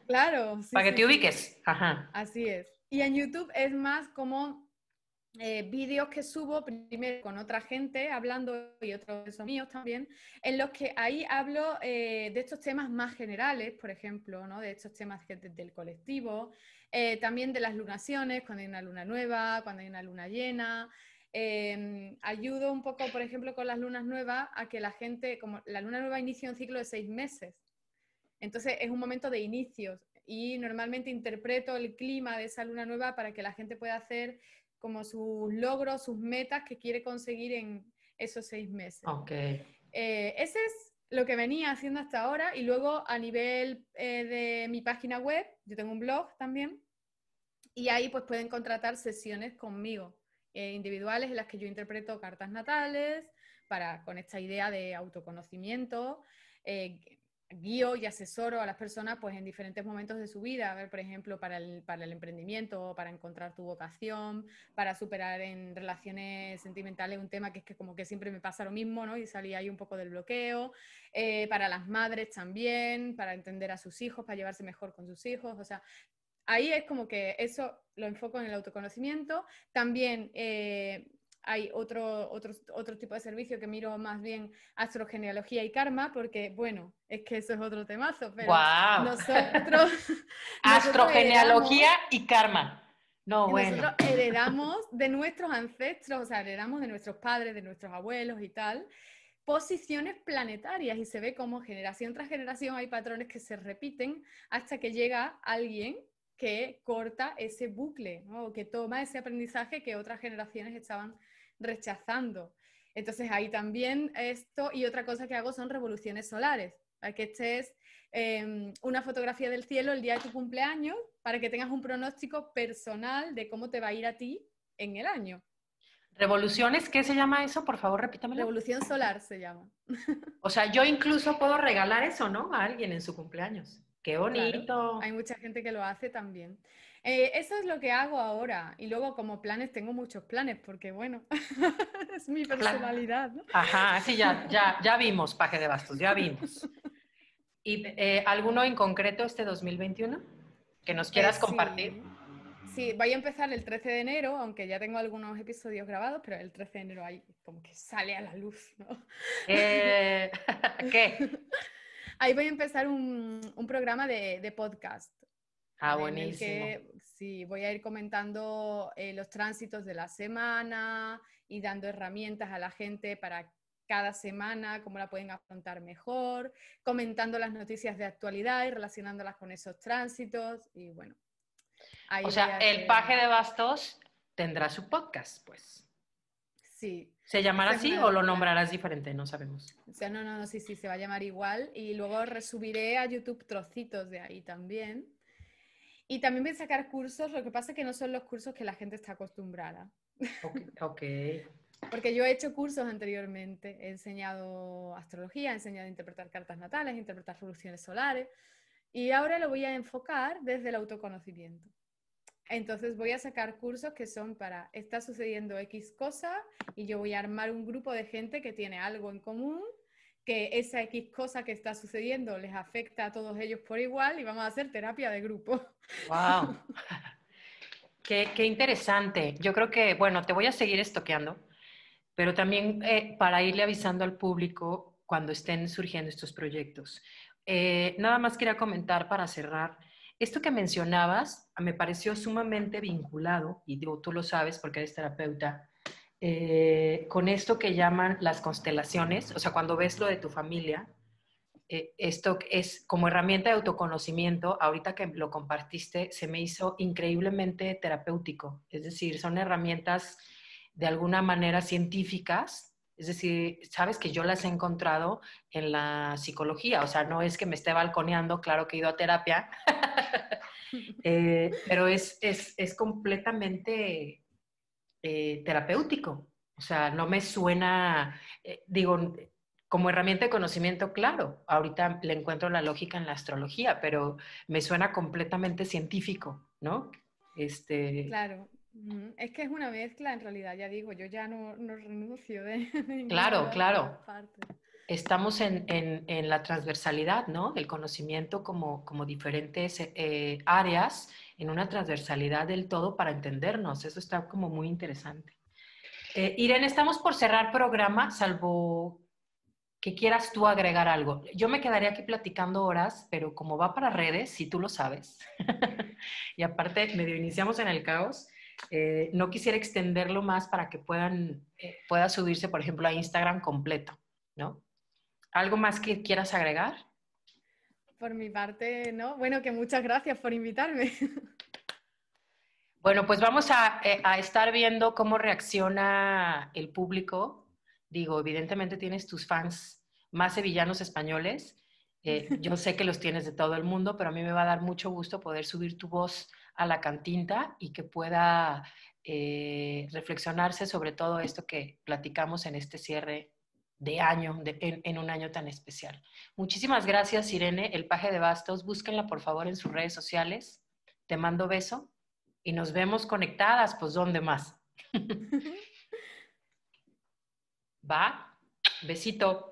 claro. Para que te ubiques. Ajá. Así es. Y en YouTube es más como eh, vídeos que subo primero con otra gente hablando y otros son míos también, en los que ahí hablo eh, de estos temas más generales, por ejemplo, ¿no? de estos temas del colectivo, eh, también de las lunaciones, cuando hay una luna nueva, cuando hay una luna llena. Em, ayudo un poco, por ejemplo, con las lunas nuevas a que la gente, como la luna nueva inicia un ciclo de seis meses, entonces es un momento de inicios y normalmente interpreto el clima de esa luna nueva para que la gente pueda hacer como sus logros, sus metas que quiere conseguir en esos seis meses. Eso eh, ese es lo que venía haciendo hasta ahora y luego a nivel eh, de mi página web, yo tengo un blog también y ahí pues pueden contratar sesiones conmigo eh, individuales en las que yo interpreto cartas natales para con esta idea de autoconocimiento guío y asesoro a las personas pues en diferentes momentos de su vida, a ver, por ejemplo, para el, para el emprendimiento, para encontrar tu vocación, para superar en relaciones sentimentales un tema que es que como que siempre me pasa lo mismo, ¿no? Y salí ahí un poco del bloqueo, eh, para las madres también, para entender a sus hijos, para llevarse mejor con sus hijos, o sea, ahí es como que eso lo enfoco en el autoconocimiento, también... Eh, hay otro, otro, tipo de servicio que miro más bien astrogenealogía y karma, porque bueno, es que eso es otro temazo, pero nosotros... astrogenealogía y karma. No, bueno. Nosotros heredamos de nuestros ancestros, o sea, heredamos de nuestros padres, de nuestros abuelos y tal, posiciones planetarias y se ve como generación tras generación hay patrones que se repiten hasta que llega alguien que corta ese bucle que toma ese aprendizaje que otras generaciones estaban rechazando. Entonces ahí también esto y otra cosa que hago son revoluciones solares, para que estés em, una fotografía del cielo el día de tu cumpleaños, para que tengas un pronóstico personal de cómo te va a ir a ti en el año. Revoluciones, ¿qué se llama eso? Por favor, repítamelo. Revolución solar se llama. O sea, yo incluso puedo regalar eso, ¿no? A alguien en su cumpleaños. Qué bonito. hay mucha gente que lo hace también. Eh, eso es lo que hago ahora. Y luego como planes tengo muchos planes porque, bueno, es mi ah, personalidad. Ajá, sí, ya, ya, vimos, Paje de Bastos, ya vimos. ¿Y eh, alguno en concreto este 2021 que nos eh, quieras compartir? Sí, voy a empezar el 13 de enero, aunque ya tengo algunos episodios grabados, pero el 13 de enero ahí como que sale a la luz, ¿no? ¿Qué? Ahí voy a empezar un, programa de, de, podcast Ah, buenísimo. sí, voy a ir comentando eh, los tránsitos de la semana y dando herramientas a la gente para cada semana, cómo la pueden afrontar mejor, comentando las noticias de actualidad y relacionándolas con esos tránsitos. Y bueno. o sea, el paje de bastos tendrá su podcast, pues. Sí. ¿Se llamará así o lo nombrarás diferente? No sabemos. O sea, no, no, no, sí, sí, se va a llamar igual. Y luego resubiré a YouTube trocitos de ahí también. Y también voy a sacar cursos, lo que pasa es que no son los cursos que la gente está acostumbrada. Ok. Porque yo he hecho cursos anteriormente, he enseñado astrología, he enseñado a interpretar cartas natales, interpretar soluciones solares, y ahora lo voy a enfocar desde el autoconocimiento. Entonces voy a sacar cursos que son para, está sucediendo X cosa y yo voy a armar un grupo de gente que tiene algo en común que esa X cosa que está sucediendo les afecta a todos ellos por igual y vamos a hacer terapia de grupo. ¡Wow! qué, interesante. Yo creo que, bueno, te voy a seguir estoqueando, pero también eh, para irle avisando al público cuando estén surgiendo estos proyectos. Eh, nada más quería comentar para cerrar. Esto que mencionabas me pareció sumamente vinculado, y digo, tú lo sabes porque eres terapeuta, eh, con esto que llaman las constelaciones, o sea, cuando ves lo de tu familia, eh, esto es como herramienta de autoconocimiento, ahorita que lo compartiste, se me hizo increíblemente terapéutico, es decir, son herramientas de alguna manera científicas, es decir, sabes que yo las he encontrado en la psicología, o sea, no es que me esté balconeando, claro que he ido a terapia, eh, pero es, es, es completamente eh, terapéutico. O sea, no me suena, eh, digo, como herramienta de conocimiento, claro, ahorita le encuentro la lógica en la astrología, pero me suena completamente científico, ¿no? Este... Claro, es que es una mezcla en realidad, ya digo, yo ya no, renuncio de... Claro, claro estamos en, en, la transversalidad, ¿no? El conocimiento como, como diferentes eh, áreas en una transversalidad del todo para entendernos. Eso está como muy interesante. Eh, Irene, estamos por cerrar programa, salvo que quieras tú agregar algo. Yo me quedaría aquí platicando horas, pero como va para redes, si tú lo sabes, y aparte medio iniciamos en el caos, eh, no quisiera extenderlo más para que puedan, pueda subirse, por ejemplo, a Instagram completo, ¿no? ¿Algo más que quieras agregar? Por mi parte, no. Bueno, que muchas gracias por invitarme. Bueno, pues vamos a, eh, estar viendo cómo reacciona el público. Digo, evidentemente tienes tus fans más sevillanos españoles. Eh, yo sé que los tienes de todo el mundo, pero a mí me va a dar mucho gusto poder subir tu voz a la cantinta y que pueda eh, reflexionarse sobre todo esto que platicamos en este cierre de año, en, en, un año tan especial. Muchísimas gracias, Irene, el paje de bastos. Búsquenla, por favor, en sus redes sociales. Te mando beso y nos vemos conectadas, pues, ¿dónde más? ¿Va? Besito.